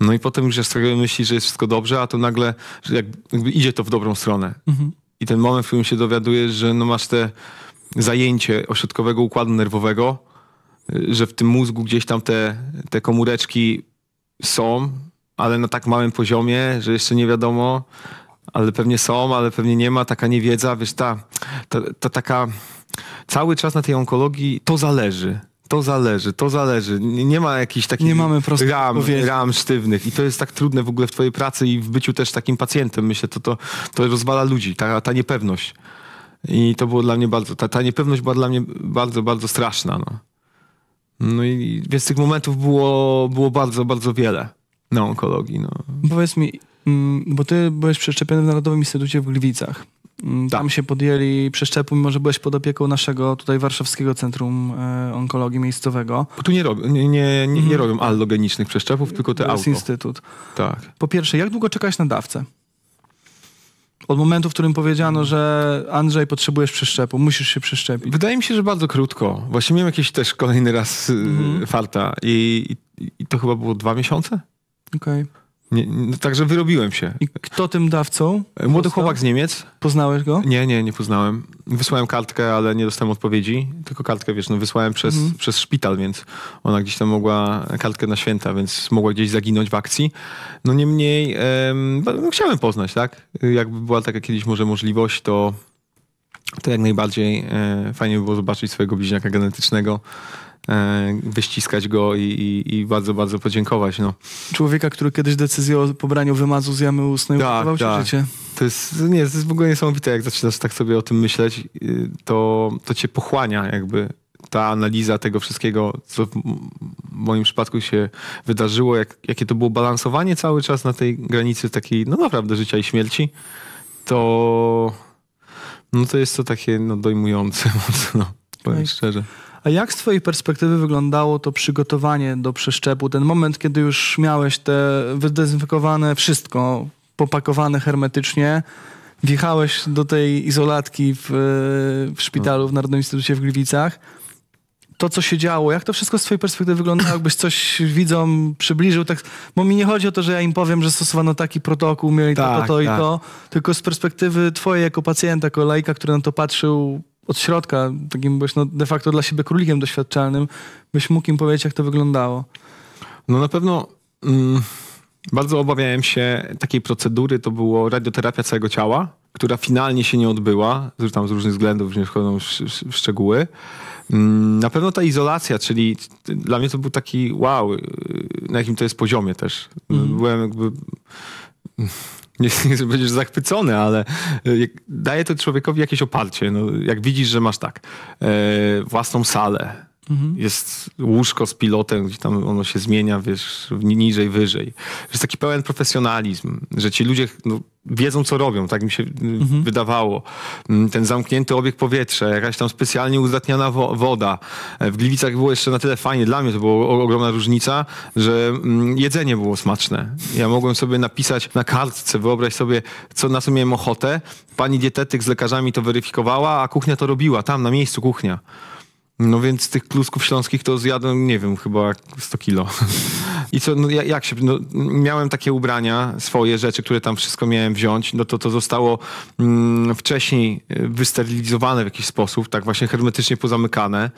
No i potem już ja sobie myśli, że jest wszystko dobrze, a to nagle jakby idzie to w dobrą stronę. Mhm. I ten moment, w którym się dowiadujesz, że no masz te zajęcie ośrodkowego układu nerwowego, że w tym mózgu gdzieś tam te, te komóreczki są, ale na tak małym poziomie, że jeszcze nie wiadomo, ale pewnie są, ale pewnie nie ma, taka niewiedza, wiesz, ta, ta, ta taka cały czas na tej onkologii to zależy. To zależy, to zależy. Nie ma jakichś takich nie mamy ram, ram sztywnych i to jest tak trudne w ogóle w twojej pracy i w byciu też takim pacjentem. Myślę, to, to, to rozwala ludzi, ta, ta niepewność. I to było dla mnie bardzo, ta, ta niepewność była dla mnie bardzo, bardzo straszna. No, no i więc tych momentów było, było bardzo, bardzo wiele na onkologii. No. Powiedz mi, mm, bo ty byłeś przeszczepiony w Narodowym Instytucie w Gliwicach. Mm, tam tak. się podjęli przeszczepu, mimo że byłeś pod opieką naszego tutaj warszawskiego Centrum e, Onkologii Miejscowego. tu nie, rob, nie, nie, nie, nie mhm. robią allogenicznych przeszczepów, tylko te auto. instytut. Tak. Po pierwsze, jak długo czekałeś na dawcę? Od momentu, w którym powiedziano, że Andrzej, potrzebujesz przeszczepu, musisz się przeszczepić. Wydaje mi się, że bardzo krótko. Właśnie miałem jakiś też kolejny raz e, mhm. farta i, i, i to chyba było dwa miesiące. Okej. Okay. Nie, no, także wyrobiłem się. I kto tym dawcą? Młody Poznał? chłopak z Niemiec. Poznałeś go? Nie, nie, nie poznałem. Wysłałem kartkę, ale nie dostałem odpowiedzi. Tylko kartkę, wiesz, no wysłałem przez, mhm. przez szpital, więc ona gdzieś tam mogła, kartkę na święta, więc mogła gdzieś zaginąć w akcji. No niemniej, em, no, no chciałem poznać, tak? Jakby była taka kiedyś może możliwość, to to jak najbardziej e, fajnie by było zobaczyć swojego bliźniaka genetycznego, E, wyściskać go i, i, i, bardzo, bardzo podziękować. No. Człowieka, który kiedyś decyzję o pobraniu wymazu z jamy ustnej tak, tak. życie. To jest, nie, to jest w ogóle niesamowite, jak zaczynasz tak sobie o tym myśleć, y, to, to cię pochłania jakby ta analiza tego wszystkiego, co w moim przypadku się wydarzyło, jak, jakie to było balansowanie cały czas na tej granicy takiej, no naprawdę, życia i śmierci, to no to jest to takie no, dojmujące mocno, powiem Ej. No szczerze. A jak z Twojej perspektywy wyglądało to przygotowanie do przeszczepu? Ten moment, kiedy już miałeś te wydezynfekowane wszystko, popakowane hermetycznie, wjechałeś do tej izolatki w, e, w szpitalu w Narodowym Instytucie w Gliwicach. To, co się działo, jak to wszystko z Twojej perspektywy wyglądało, jakbyś coś widzą, przybliżył, tak, bo mi nie chodzi o to, że ja im powiem, że stosowano taki protokół, mieli tak, to, to, to tak. i tak. to, tylko z perspektywy Twojej jako pacjenta, jako lajka, który na to patrzył od środka, takim byłeś no, de facto dla siebie królikiem doświadczalnym, byś mógł im powiedzieć, jak to wyglądało? No na pewno mm, bardzo obawiałem się takiej procedury, to było radioterapia całego ciała, która finalnie się nie odbyła, tam z różnych względów, nie wchodzą w, w, w szczegóły. Mm, na pewno ta izolacja, czyli dla mnie to był taki wow, y, na jakim to jest poziomie też. Mm. Byłem jakby nie, nie będziesz zachwycony, ale e, daje to człowiekowi jakieś oparcie. No, jak widzisz, że masz tak, e, własną salę, Mhm. Jest łóżko z pilotem, gdzie tam ono się zmienia, wiesz, niżej, wyżej. Jest taki pełen profesjonalizm, że ci ludzie no, wiedzą, co robią, tak mi się y, mhm. wydawało. Mm, ten zamknięty obieg powietrza, jakaś tam specjalnie uzdatniana wo woda. E, w Gliwicach było jeszcze na tyle fajnie, dla mnie to była ogromna różnica, że mm, jedzenie było smaczne. Ja mogłem sobie napisać na kartce, wyobraź sobie, co, na co miałem ochotę. Pani dietetyk z lekarzami to weryfikowała, a kuchnia to robiła, tam na miejscu kuchnia. No więc tych klusków śląskich to zjadłem, nie wiem, chyba 100 kilo. I co, no jak się, no, miałem takie ubrania, swoje rzeczy, które tam wszystko miałem wziąć, no to to zostało mm, wcześniej e, wysterylizowane w jakiś sposób, tak właśnie hermetycznie pozamykane,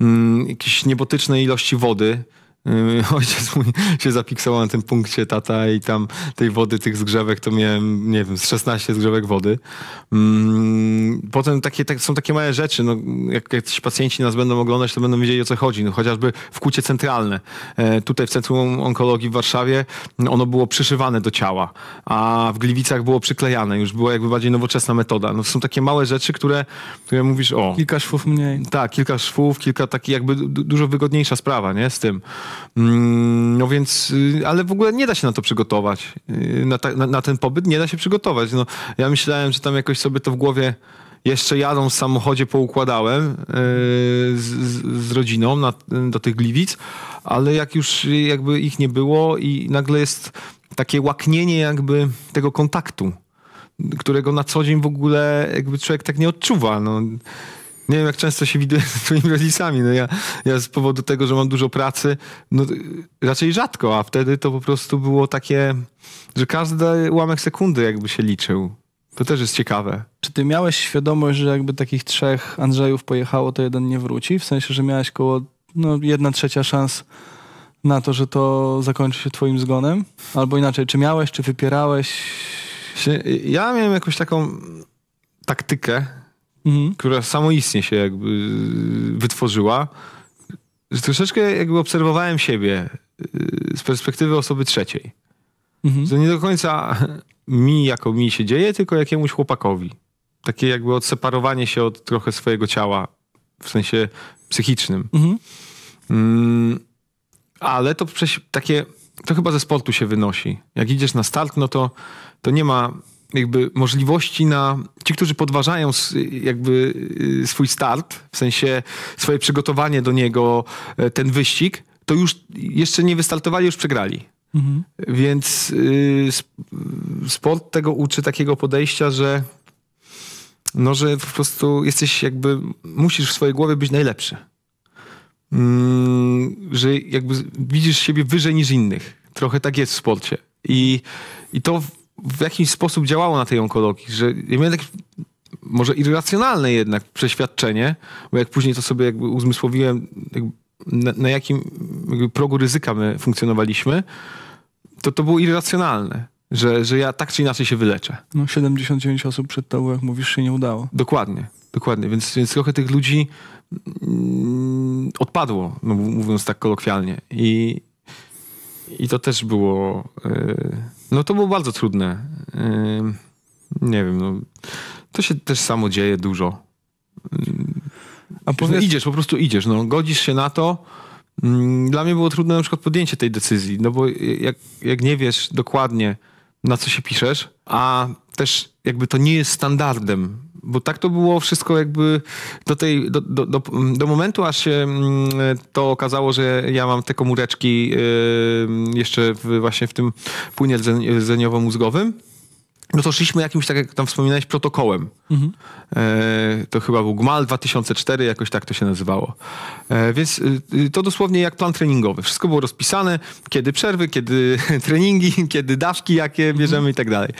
mm, jakieś niebotyczne ilości wody, Y, ojciec mój się zapiksował na tym punkcie tata i tam tej wody, tych zgrzewek, to miałem, nie wiem, z 16 zgrzewek wody. Mm, potem takie, tak, są takie małe rzeczy, no, jak jacyś pacjenci nas będą oglądać, to będą wiedzieli o co chodzi. No, chociażby kucie centralne. E, tutaj w Centrum Onkologii w Warszawie no, ono było przyszywane do ciała, a w Gliwicach było przyklejane. Już była jakby bardziej nowoczesna metoda. No, są takie małe rzeczy, które, które mówisz o... Kilka szwów mniej. Tak, kilka szwów, kilka takich jakby dużo wygodniejsza sprawa, nie? Z tym. Mm, no więc, y, ale w ogóle nie da się na to przygotować. Y, na, ta, na, na ten pobyt nie da się przygotować. No, ja myślałem, że tam jakoś sobie to w głowie jeszcze jadą w samochodzie poukładałem yy, z, z, rodziną na, do tych Gliwic, ale jak już jakby ich nie było i nagle jest takie łaknienie jakby tego kontaktu, którego na co dzień w ogóle jakby człowiek tak nie odczuwa. No nie wiem, jak często się widuję z twoimi rodzicami. No ja, ja z powodu tego, że mam dużo pracy, no raczej rzadko, a wtedy to po prostu było takie, że każdy ułamek sekundy jakby się liczył. To też jest ciekawe. Czy ty miałeś świadomość, że jakby takich trzech Andrzejów pojechało, to jeden nie wróci? W sensie, że miałeś koło no, jedna trzecia szans na to, że to zakończy się twoim zgonem? Albo inaczej, czy miałeś, czy wypierałeś? Ja miałem jakąś taką taktykę, mhm. która samoistnie się jakby y, wytworzyła, troszeczkę jakby obserwowałem siebie y, z perspektywy osoby trzeciej. Mhm. To nie do końca mi jako mi się dzieje, tylko jakiemuś chłopakowi. Takie jakby odseparowanie się od trochę swojego ciała w sensie psychicznym. Mhm. Mm, ale to przecież takie, to chyba ze sportu się wynosi. Jak idziesz na start, no to, to nie ma jakby możliwości na ci, którzy podważają jakby y, swój start, w sensie swoje przygotowanie do niego, e, ten wyścig, to już jeszcze nie wystartowali, już przegrali. Mhm. Więc y, sport tego uczy takiego podejścia, że no, że po prostu jesteś jakby, musisz w swojej głowie być najlepszy. Mm, że jakby widzisz siebie wyżej niż innych. Trochę tak jest w sporcie. I, i to w jakiś sposób działało na tej onkologii, że ja miałem takie może irracjonalne jednak przeświadczenie, bo jak później to sobie jakby uzmysłowiłem, jakby na, na, jakim progu ryzyka my funkcjonowaliśmy, to to było irracjonalne, że, że ja tak czy inaczej się wyleczę. No 79 osób przed tobą, jak mówisz, się nie udało. Dokładnie, dokładnie, więc, więc trochę tych ludzi mm, odpadło, no, mówiąc tak kolokwialnie i, i to też było... Yy no to było bardzo trudne. nie wiem, no, to się też samo dzieje dużo. A powiedz... idziesz, po prostu idziesz, no, godzisz się na to. dla mnie było trudne na przykład podjęcie tej decyzji, no bo jak, jak nie wiesz dokładnie, na co się piszesz, a też jakby to nie jest standardem bo tak to było wszystko jakby do, tej, do, do, do, do momentu, aż się mm, to okazało, że ja mam te komóreczki y, jeszcze właśnie w tym płynie rdzeniowo y, mózgowym no to szliśmy jakimś, tak jak tam wspominałeś, protokołem. Mhm. E, to chyba był GMAL 2004, jakoś tak to się nazywało. E, więc e, to dosłownie jak plan treningowy. Wszystko było rozpisane, kiedy przerwy, kiedy treningi, kiedy dawki jakie mhm. bierzemy mhm. i tak dalej.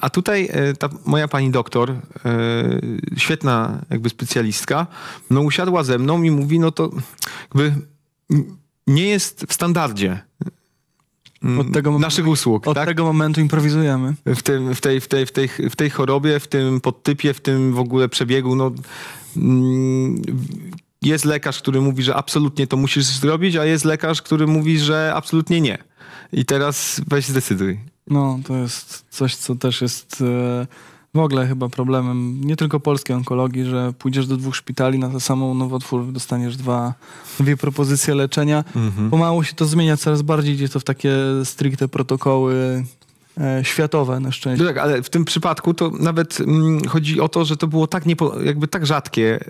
a tutaj e, ta moja pani doktor, e, świetna jakby specjalistka, no usiadła ze mną i mówi, no to jakby nie jest w standardzie Mm, od tego momentu, naszych usług. Od tak? tego momentu improwizujemy. W, tym, w, tej, w, tej, w, tej, w tej chorobie, w tym podtypie, w tym w ogóle przebiegu, no, mm, jest lekarz, który mówi, że absolutnie to musisz zrobić, a jest lekarz, który mówi, że absolutnie nie. I teraz weź zdecyduj. No, to jest coś, co też jest. E w ogóle chyba problemem nie tylko polskiej onkologii, że pójdziesz do dwóch szpitali na to samą nowotwór, dostaniesz dwa, dwie propozycje leczenia. Mhm. Pomału się to zmienia, coraz bardziej idzie to w takie stricte protokoły e, światowe na szczęście. No tak, ale w tym przypadku to nawet mm, chodzi o to, że to było tak niepo, jakby tak rzadkie,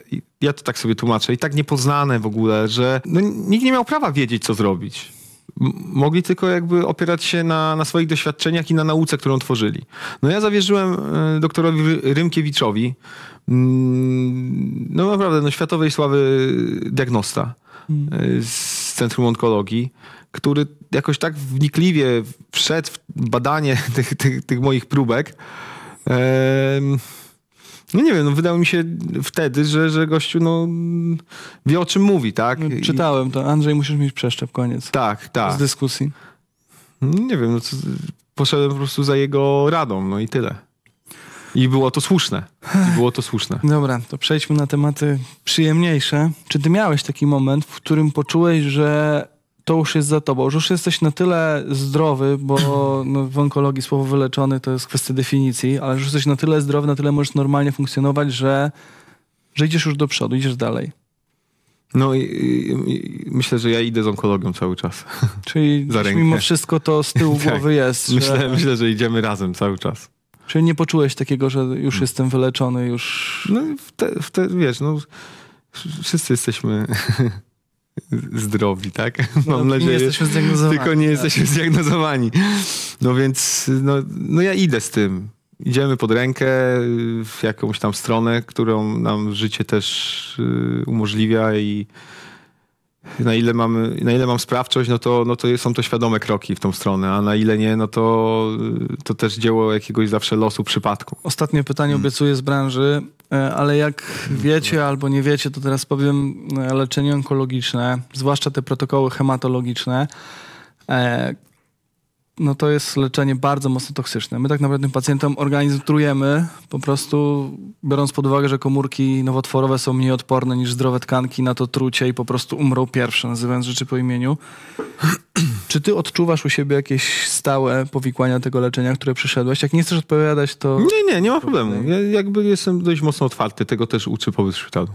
ja to tak sobie tłumaczę, i tak niepoznane w ogóle, że no, nikt nie miał prawa wiedzieć, co zrobić mogli tylko jakby opierać się na, na swoich doświadczeniach i na nauce, którą tworzyli. No ja zawierzyłem e, doktorowi Rymkiewiczowi, mm, no naprawdę, no światowej sławy diagnosta mm. e, z Centrum Onkologii, który jakoś tak wnikliwie wszedł w badanie tych, tych, tych moich próbek, no nie wiem, no wydało mi się wtedy, że, że gościu no, wie o czym mówi, tak? No, czytałem to. Andrzej, musisz mieć przeszczep, koniec. Tak, tak. Z dyskusji. No nie wiem, no, co, poszedłem po prostu za jego radą, no i tyle. I było to słuszne. I było to słuszne. Dobra, to przejdźmy na tematy przyjemniejsze. Czy ty miałeś taki moment, w którym poczułeś, że to już jest za tobą, że już jesteś na tyle zdrowy, bo no, w onkologii słowo wyleczony to jest kwestia definicji, ale już jesteś na tyle zdrowy, na tyle możesz normalnie funkcjonować, że, że idziesz już do przodu, idziesz dalej. No i, i, myślę, że ja idę z onkologią cały czas. Czyli mimo wszystko to z tyłu tak. głowy jest. Że... Myślę, myślę, że idziemy razem cały czas. Czyli nie poczułeś takiego, że już hmm. jestem wyleczony, już... No, w te, w te, wiesz, no wszyscy jesteśmy zdrowi, tak? No, Mam nadzieję. Nie jesteśmy zdiagnozowani. Tylko nie tak. jesteśmy zdiagnozowani. No więc no, no ja idę z tym. Idziemy pod rękę w jakąś tam stronę, którą nam życie też y, umożliwia i na ile, mam na ile mam sprawczość, no to, no to są to świadome kroki w tą stronę, a na ile nie, no to, to też dzieło jakiegoś zawsze losu, przypadku. Ostatnie pytanie hmm. obiecuję z branży, e, ale jak wiecie albo nie wiecie, to teraz powiem e, leczenie onkologiczne, zwłaszcza te protokoły hematologiczne, e, no to jest leczenie bardzo mocno toksyczne. My tak naprawdę pacjentom organizujemy, po prostu biorąc pod uwagę, że komórki nowotworowe są mniej odporne niż zdrowe tkanki na to trucie i po prostu umrą pierwsze, nazywając rzeczy po imieniu. Czy ty odczuwasz u siebie jakieś stałe powikłania tego leczenia, które przyszedłeś? Jak nie chcesz odpowiadać, to... Nie, nie, nie ma problemu. Ja jakby jestem dość mocno otwarty, tego też uczy pobyt w szpitalu.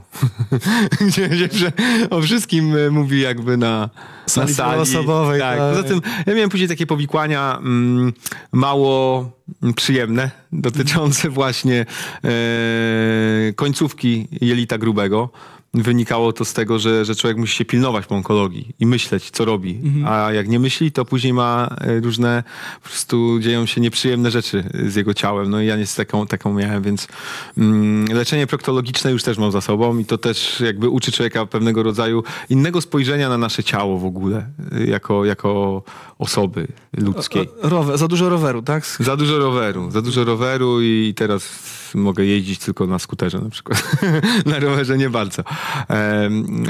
że o wszystkim e, mówi jakby na sali, na sali. osobowej. Tak. tak. Poza tym ja miałem później takie powikłanie, pytania mm, mało przyjemne dotyczące właśnie e, końcówki jelita grubego wynikało to z tego, że, że człowiek musi się pilnować po onkologii i myśleć, co robi. Mhm. A jak nie myśli, to później ma e, różne, po prostu dzieją się nieprzyjemne rzeczy z jego ciałem. No i ja niestety taką, taką miałem, więc mm, leczenie proktologiczne już też mam za sobą i to też jakby uczy człowieka pewnego rodzaju innego spojrzenia na nasze ciało w ogóle, y, jako, jako osoby ludzkiej. Rower, za dużo roweru, tak? Za dużo roweru, za dużo roweru i teraz mogę jeździć tylko na skuterze na przykład. na rowerze nie bardzo.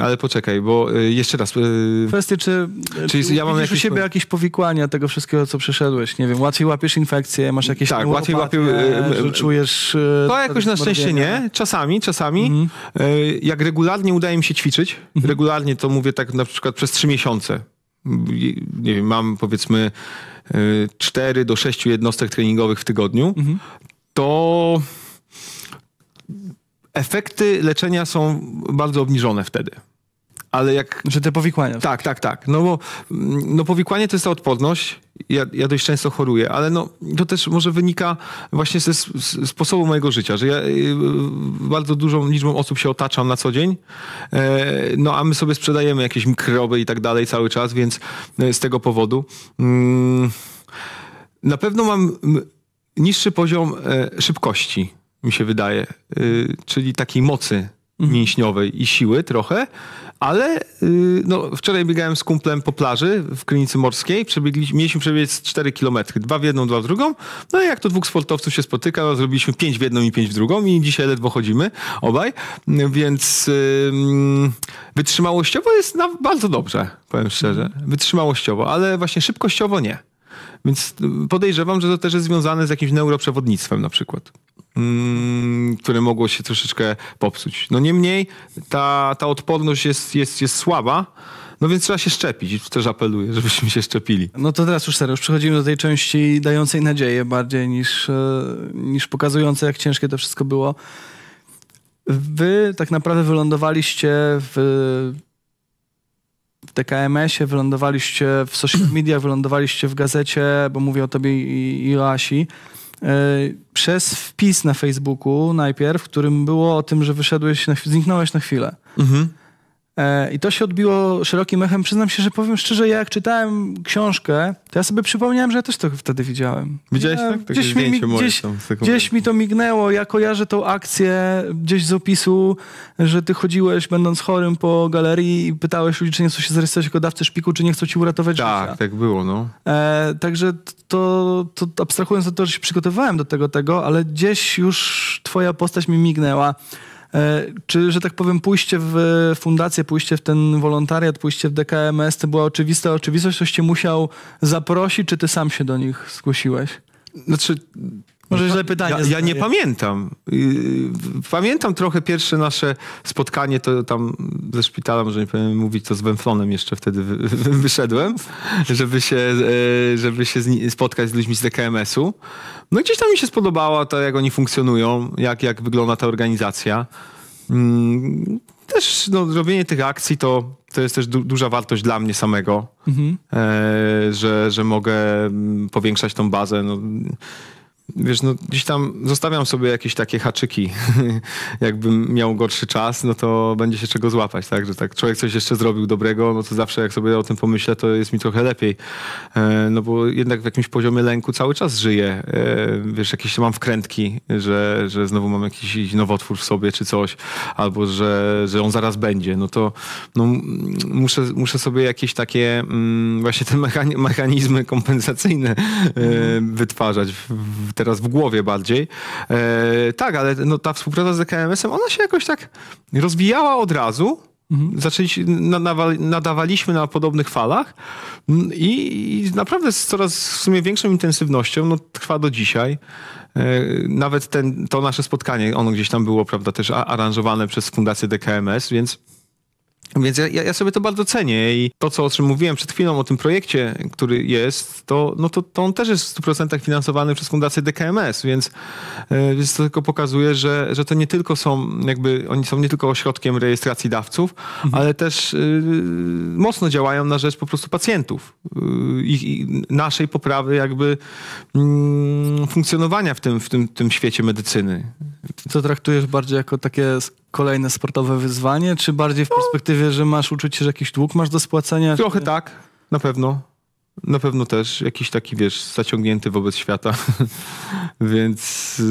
ale poczekaj, bo e, jeszcze raz. E, Kwestie, czy, e, czyli ja mam jakieś... u siebie jakieś powikłania tego wszystkiego, co przeszedłeś? Nie wiem, łatwiej łapiesz infekcję, masz jakieś Tak, łatwiej łapię... Że czujesz... To jakoś na szczęście nie. Czasami, czasami. Mhm. Jak regularnie udaje mi się ćwiczyć, mhm. regularnie to mówię tak na przykład przez trzy miesiące. Nie wiem, mam powiedzmy 4 do 6 jednostek treningowych w tygodniu, mhm. to efekty leczenia są bardzo obniżone wtedy. Ale jak... że te powikłania. Tak, tak, tak. No bo no powikłanie to jest ta odporność. Ja, ja dość często choruję, ale no, to też może wynika właśnie ze sposobu mojego życia, że ja y, bardzo dużą liczbą osób się otaczam na co dzień, e, no a my sobie sprzedajemy jakieś mikroby i tak dalej cały czas, więc y, z tego powodu mm, na pewno mam niższy poziom e, szybkości mi się wydaje, y, czyli takiej mocy mhm. mięśniowej i siły trochę, ale y, no, wczoraj biegałem z kumplem po plaży w Klinicy Morskiej, mieliśmy przebiec 4 km, dwa w jedną, dwa w drugą, no i jak to dwóch sportowców się spotyka, no, zrobiliśmy pięć w jedną i pięć w drugą i dzisiaj ledwo chodzimy obaj, więc ym, wytrzymałościowo jest na, bardzo dobrze, powiem szczerze, wytrzymałościowo, ale właśnie szybkościowo nie. Więc podejrzewam, że to też jest związane z jakimś neuroprzewodnictwem na przykład, mm, które mogło się troszeczkę popsuć. No niemniej ta, ta odporność jest, jest, jest słaba. No więc trzeba się szczepić, też apeluję, żebyśmy się szczepili. No to teraz już serio, już przechodzimy do tej części dającej nadzieję bardziej niż, e, niż pokazującej, jak ciężkie to wszystko było. Wy tak naprawdę wylądowaliście w w DKMS-ie, wylądowaliście w social mediach, wylądowaliście w gazecie, bo mówię o tobie i, i o Asi e, przez wpis na Facebooku najpierw, w którym było o tym, że wyszedłeś, na, zniknąłeś na chwilę. Mhm. E, I to się odbiło szerokim echem. Przyznam się, że powiem szczerze, ja jak czytałem książkę, to ja sobie przypomniałem, że ja też to wtedy widziałem. Widziałeś ja, tak? gdzieś mi, gdzieś, gdzieś mi to mignęło. Ja kojarzę tą akcję gdzieś z opisu, że ty chodziłeś będąc chorym po galerii i pytałeś ludzi, czy nie chcą się zarejestrować jako dawcy szpiku, czy nie chcą ci uratować tak, życia. Tak, tak było, no. E, także to, to abstrahując od tego, że się przygotowywałem do tego, tego, ale gdzieś już twoja postać mi mignęła. E, czy, że tak powiem, pójście w fundację, pójście w ten wolontariat, pójście w DKMS to była oczywista oczywistość? Ktoś cię musiał zaprosić, czy ty sam się do nich zgłosiłeś? Znaczy... Może źle pytanie. Ja, ja nie pamiętam. Pamiętam trochę pierwsze nasze spotkanie, to tam ze szpitala, może nie powiem mówić, to z Wemflonem jeszcze wtedy wyszedłem, żeby się, e, żeby się spotkać z ludźmi z DKMS-u. No i gdzieś tam mi się spodobało to, jak oni funkcjonują, jak, jak wygląda ta organizacja. Mm, też no, robienie tych akcji to, to jest też du duża wartość dla mnie samego, mhm. e, że, że mogę mm, powiększać tą bazę. No, wiesz, no gdzieś tam zostawiam sobie jakieś takie haczyki. Jakbym miał gorszy czas, no to będzie się czego złapać, tak? Że tak człowiek coś jeszcze zrobił dobrego, no to zawsze jak sobie o tym pomyślę, to jest mi trochę lepiej. E, no bo jednak w jakimś poziomie lęku cały czas żyję. E, wiesz, jakieś mam wkrętki, że, że znowu mam jakiś nowotwór w sobie czy coś, albo że, że on zaraz będzie. No to no, muszę, muszę sobie jakieś takie mm, właśnie te mechanizmy kompensacyjne e, wytwarzać w teraz w głowie bardziej. E, tak, ale no, ta współpraca z DKMS-em, ona się jakoś tak rozwijała od razu. Mhm. Zaczęliśmy, nadawaliśmy na podobnych falach mm, i, naprawdę z coraz w sumie większą intensywnością, no, trwa do dzisiaj. E, nawet ten, to nasze spotkanie, ono gdzieś tam było, prawda, też aranżowane przez Fundację DKMS, więc więc ja, ja, sobie to bardzo cenię i to, co o czym mówiłem przed chwilą o tym projekcie, który jest, to, no to, to on też jest w 100% finansowany przez Fundację DKMS, więc, e, więc to tylko pokazuje, że, że to nie tylko są, jakby oni są nie tylko ośrodkiem rejestracji dawców, mhm. ale też y, mocno działają na rzecz po prostu pacjentów e, i, y, naszej poprawy jakby mm, funkcjonowania w tym, w tym, tym świecie medycyny to traktujesz bardziej jako takie kolejne sportowe wyzwanie, czy bardziej w perspektywie, że masz uczucie, że jakiś dług masz do spłacenia? Trochę czy... tak, na pewno. Na pewno też jakiś taki, wiesz, zaciągnięty wobec świata. Więc yy,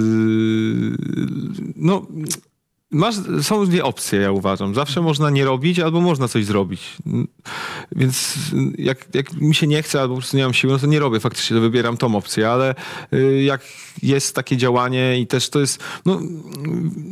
no, Masz, są dwie opcje, ja uważam. Zawsze można nie robić, albo można coś zrobić. Więc jak, jak mi się nie chce, albo po prostu nie mam siły, no to nie robię faktycznie, to wybieram tą opcję, ale y, jak jest takie działanie i też to jest, no,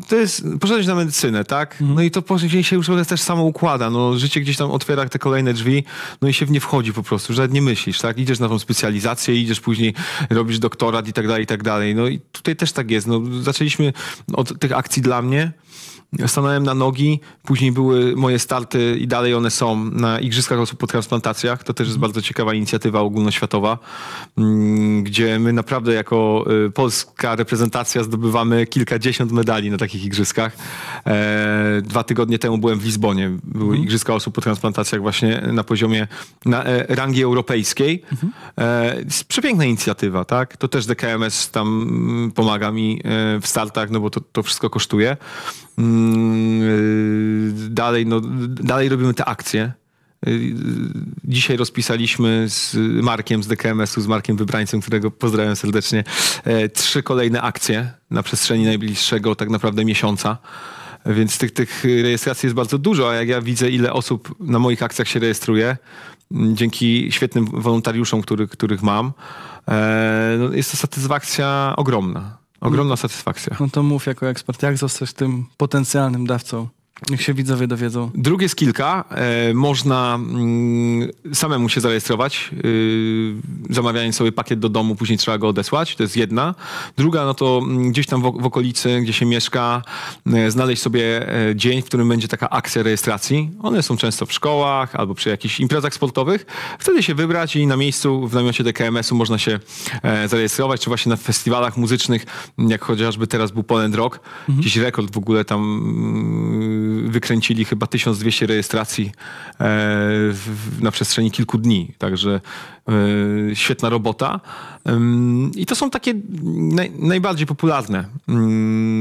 to jest, poszedłeś na medycynę, tak? Mhm. No i to później się już też samo układa, no, życie gdzieś tam otwiera te kolejne drzwi, no i się w nie wchodzi po prostu, że nie myślisz, tak? Idziesz na tą specjalizację, idziesz później, robisz doktorat i tak dalej, i tak dalej. No i tutaj też tak jest, no, zaczęliśmy od tych akcji dla mnie, stanąłem na nogi, później były moje starty i dalej one są na Igrzyskach Osób po Transplantacjach. To też jest bardzo ciekawa inicjatywa ogólnoświatowa, mm, gdzie my naprawdę jako y, polska reprezentacja zdobywamy kilkadziesiąt medali na takich Igrzyskach. E, dwa tygodnie temu byłem w Lizbonie. Były mhm. Igrzyska Osób po Transplantacjach właśnie na poziomie na e, rangi europejskiej. Mhm. E, przepiękna inicjatywa, tak? To też DKMS tam mm, pomaga mi w startach, no bo to, to wszystko kosztuje. Mm, Y, dalej, no, dalej robimy te akcje. Y, y, dzisiaj rozpisaliśmy z Markiem z DKMS-u, z Markiem Wybrańcem, którego pozdrawiam serdecznie, e, trzy kolejne akcje na przestrzeni najbliższego tak naprawdę miesiąca. Więc tych, tych rejestracji jest bardzo dużo, a jak ja widzę, ile osób na moich akcjach się rejestruje, dzięki świetnym wolontariuszom, który, których mam, e, no, jest to satysfakcja ogromna. Ogromna satysfakcja. No to mów jako ekspert, jak zostać tym potencjalnym dawcą jak się widzowie dowiedzą. Dróg jest kilka. E, można mm, samemu się zarejestrować, y, e, zamawiając sobie pakiet do domu, później trzeba go odesłać. To jest jedna. Druga, no to mm, gdzieś tam w, w, okolicy, gdzie się mieszka, e, znaleźć sobie e, dzień, w którym będzie taka akcja rejestracji. One są często w szkołach albo przy jakichś imprezach sportowych. Wtedy się wybrać i na miejscu, w namiocie DKMS-u można się e, zarejestrować, czy właśnie na festiwalach muzycznych, jak chociażby teraz był Poland Rock. Mhm. Jakiś rekord w ogóle tam... Mm, wykręcili chyba 1200 rejestracji e, na przestrzeni kilku dni. Także Y, świetna robota. I to są takie naj, najbardziej popularne.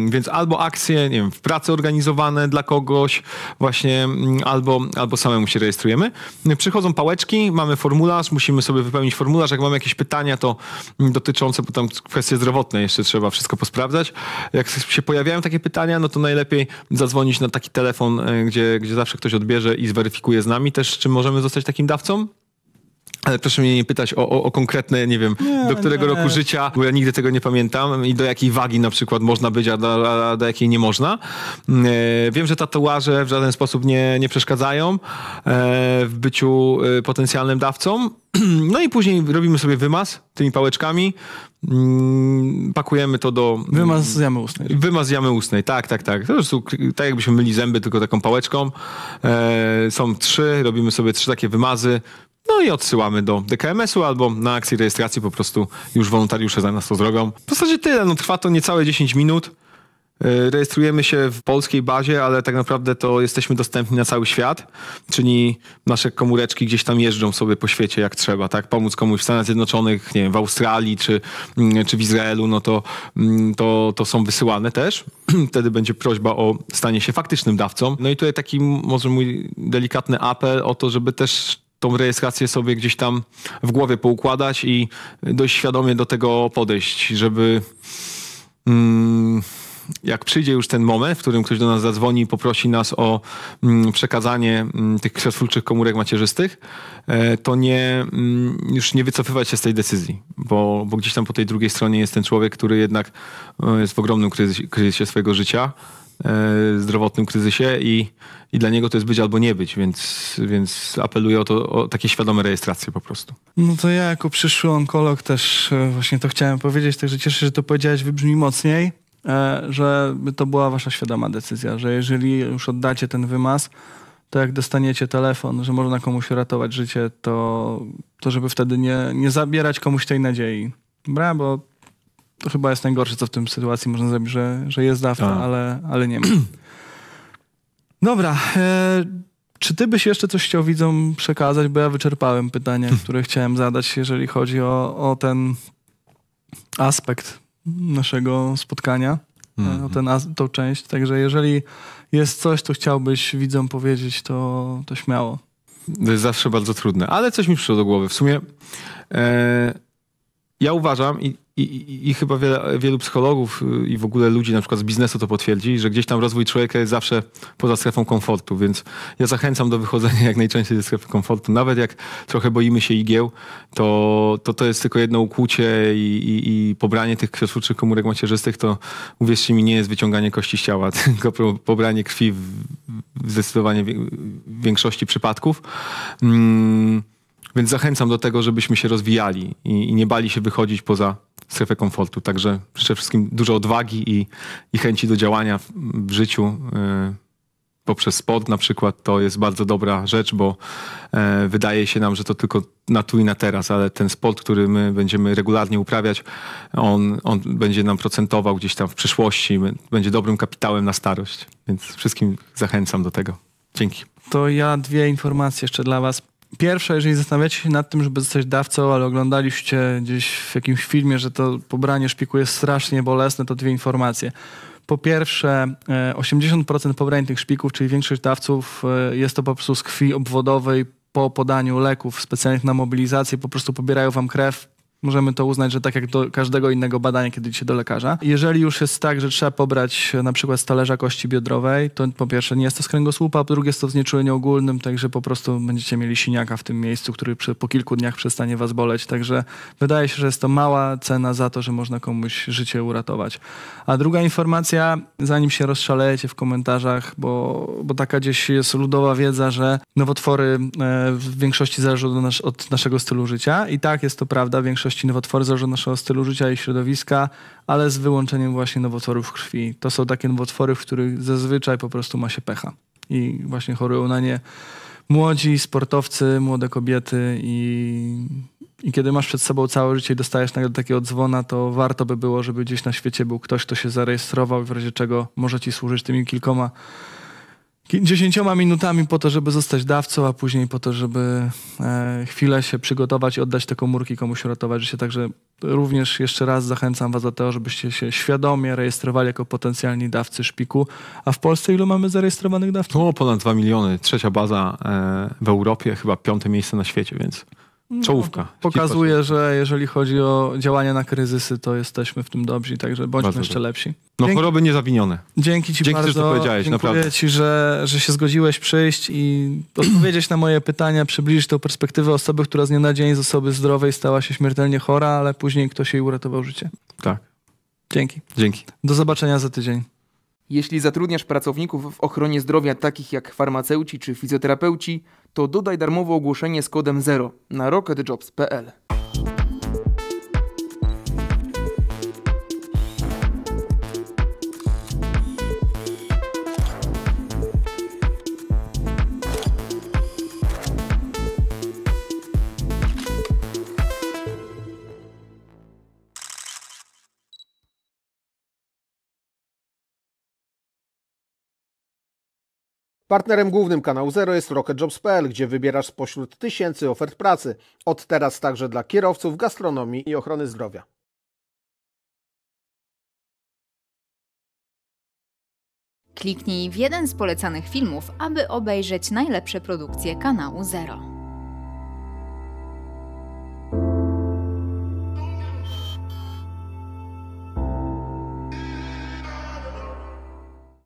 Więc albo akcje, nie wiem, w pracy organizowane dla kogoś, właśnie, albo, albo samemu się rejestrujemy. Przychodzą pałeczki, mamy formularz, musimy sobie wypełnić formularz. Jak mamy jakieś pytania, to dotyczące, bo tam kwestie zdrowotne jeszcze trzeba wszystko posprawdzać. Jak się pojawiają takie pytania, no to najlepiej zadzwonić na taki telefon, y, gdzie, gdzie zawsze ktoś odbierze i zweryfikuje z nami też, czy możemy zostać takim dawcą. Ale proszę mnie nie pytać o, o, o konkretne, nie wiem, nie, do którego nie. roku życia, bo ja nigdy tego nie pamiętam i do jakiej wagi na przykład można być, a do, a do jakiej nie można. Mm, e, wiem, że tatuaże w żaden sposób nie, nie przeszkadzają e, w byciu e, potencjalnym dawcą. No i później robimy sobie wymaz tymi pałeczkami, mm, pakujemy to do... Mm, wymaz z jamy ustnej. Wymaz z jamy ustnej, tak, tak, tak. To prostu tak jakbyśmy myli zęby tylko taką pałeczką. E, są trzy, robimy sobie trzy takie wymazy, no i odsyłamy do DKMS-u albo na akcji rejestracji po prostu już wolontariusze za nas to zrobią. W zasadzie tyle, no trwa to niecałe 10 minut. E, rejestrujemy się w polskiej bazie, ale tak naprawdę to jesteśmy dostępni na cały świat, czyli nasze komóreczki gdzieś tam jeżdżą sobie po świecie jak trzeba, tak? Pomóc komuś w Stanach Zjednoczonych, nie wiem, w Australii czy, mm, czy w Izraelu, no to, mm, to, to są wysyłane też. Wtedy będzie prośba o stanie się faktycznym dawcą. No i tutaj taki może mój delikatny apel o to, żeby też tą rejestrację sobie gdzieś tam w głowie poukładać i dość świadomie do tego podejść, żeby mm, jak przyjdzie już ten moment, w którym ktoś do nas zadzwoni i poprosi nas o mm, przekazanie mm, tych krzesłulczych komórek macierzystych, e, to nie, już nie wycofywać się z tej decyzji, bo, bo gdzieś tam po tej drugiej stronie jest ten człowiek, który jednak e, jest w ogromnym kryzysie, kryzysie swojego życia E, zdrowotnym kryzysie i, i dla niego to jest być albo nie być, więc, więc apeluję o, to, o takie świadome rejestracje po prostu. No to ja jako przyszły onkolog też e, właśnie to chciałem powiedzieć, także cieszę się, że to powiedziałeś, wybrzmi mocniej, e, że to była wasza świadoma decyzja, że jeżeli już oddacie ten wymaz, to jak dostaniecie telefon, że można komuś uratować życie, to, to żeby wtedy nie, nie zabierać komuś tej nadziei. Brawo, bo to chyba jest najgorsze, co w tym sytuacji można zrobić, że, że jest dawka, tak. ale, ale nie ma. Dobra. E, czy ty byś jeszcze coś chciał widzom przekazać? Bo ja wyczerpałem pytanie, hmm. które chciałem zadać, jeżeli chodzi o, o ten aspekt naszego spotkania, mm -hmm. o ten, tą część. Także jeżeli jest coś, co chciałbyś widzom powiedzieć, to, to śmiało. To jest zawsze bardzo trudne, ale coś mi przyszło do głowy. W sumie e, ja uważam i i, i, chyba wiele, wielu psychologów y, i w ogóle ludzi na przykład z biznesu to potwierdzi, że gdzieś tam rozwój człowieka jest zawsze poza strefą komfortu, więc ja zachęcam do wychodzenia jak najczęściej ze strefy komfortu. Nawet jak trochę boimy się igieł, to to, to jest tylko jedno ukłucie i, i pobranie tych krwiotwórczych komórek macierzystych, to uwierzcie mi, nie jest wyciąganie kości z ciała, tylko pobranie krwi w, w zdecydowanie większości przypadków. Mm więc zachęcam do tego, żebyśmy się rozwijali i, i nie bali się wychodzić poza strefę komfortu. Także przede wszystkim dużo odwagi i, i chęci do działania w, w życiu. Y, poprzez sport na przykład to jest bardzo dobra rzecz, bo e, wydaje się nam, że to tylko na tu i na teraz, ale ten sport, który my będziemy regularnie uprawiać, on, on będzie nam procentował gdzieś tam w przyszłości, będzie dobrym kapitałem na starość. Więc wszystkim zachęcam do tego. Dzięki. To ja dwie informacje jeszcze dla Was pierwsza, jeżeli zastanawiacie się nad tym, żeby zostać dawcą, ale oglądaliście gdzieś w jakimś filmie, że to pobranie szpiku jest strasznie bolesne, to dwie informacje. Po pierwsze, 80% e, pobrań tych szpików, czyli większość dawców, e, jest to po prostu z krwi obwodowej po podaniu leków specjalnych na mobilizację, po prostu pobierają wam krew, Możemy to uznać, że tak jak do każdego innego badania, kiedy idzie do lekarza. Jeżeli już jest tak, że trzeba pobrać e, na przykład z talerza kości biodrowej, to po pierwsze nie jest to z kręgosłupa, po drugie jest to w ogólnym, także po prostu będziecie mieli siniaka w tym miejscu, który po kilku dniach przestanie was boleć. Także wydaje się, że jest to mała cena za to, że można komuś życie uratować. A druga informacja, zanim się rozszalejecie w komentarzach, bo, bo taka gdzieś jest ludowa wiedza, że nowotwory e, w większości zależą od naszego stylu życia i tak jest to prawda, większość twórczości nowotwory, że naszego stylu życia i środowiska, ale z wyłączeniem właśnie nowotworów krwi. To są takie nowotwory, w których zazwyczaj po prostu ma się pecha i właśnie chorują na nie młodzi, sportowcy, młode kobiety i, i kiedy masz przed sobą całe życie i dostajesz nagle takiego dzwona, to warto by było, żeby gdzieś na świecie był ktoś, kto się zarejestrował i w razie czego może ci służyć tymi kilkoma dziesięcioma minutami po to, żeby zostać dawcą, a później po to, żeby e, chwilę się przygotować i oddać te komórki komuś uratować życie. Także również jeszcze raz zachęcam Was do tego, żebyście się świadomie rejestrowali jako potencjalni dawcy szpiku. A w Polsce ilu mamy zarejestrowanych dawców? No, ponad 2 miliony. Trzecia baza e, w Europie, chyba piąte miejsce na świecie, więc... No, Czołówka. Pokazuje, że jeżeli chodzi o działania na kryzysy, to jesteśmy w tym dobrzy, także bądźmy bardzo jeszcze dobrze. lepsi. No dzięki, choroby niezawinione. Dzięki Ci dzięki bardzo. Dzięki, że to powiedziałeś, naprawdę. Ci, że, że się zgodziłeś przyjść i odpowiedzieć na moje pytania, przybliżyć tę perspektywę osoby, która z dnia na dzień z osoby zdrowej stała się śmiertelnie chora, ale później ktoś jej uratował życie. Tak. Dzięki. Dzięki. Do zobaczenia za tydzień. Jeśli zatrudniasz pracowników w ochronie zdrowia takich jak farmaceuci czy fizjoterapeuci, to dodaj darmowe ogłoszenie z kodem 0 na rocketjobs.pl. Partnerem głównym kanału Zero jest RocketJobs.pl, gdzie wybierasz spośród tysięcy ofert pracy. Od teraz także dla kierowców, gastronomii i ochrony zdrowia. Kliknij w jeden z polecanych filmów, aby obejrzeć najlepsze produkcje kanału Zero.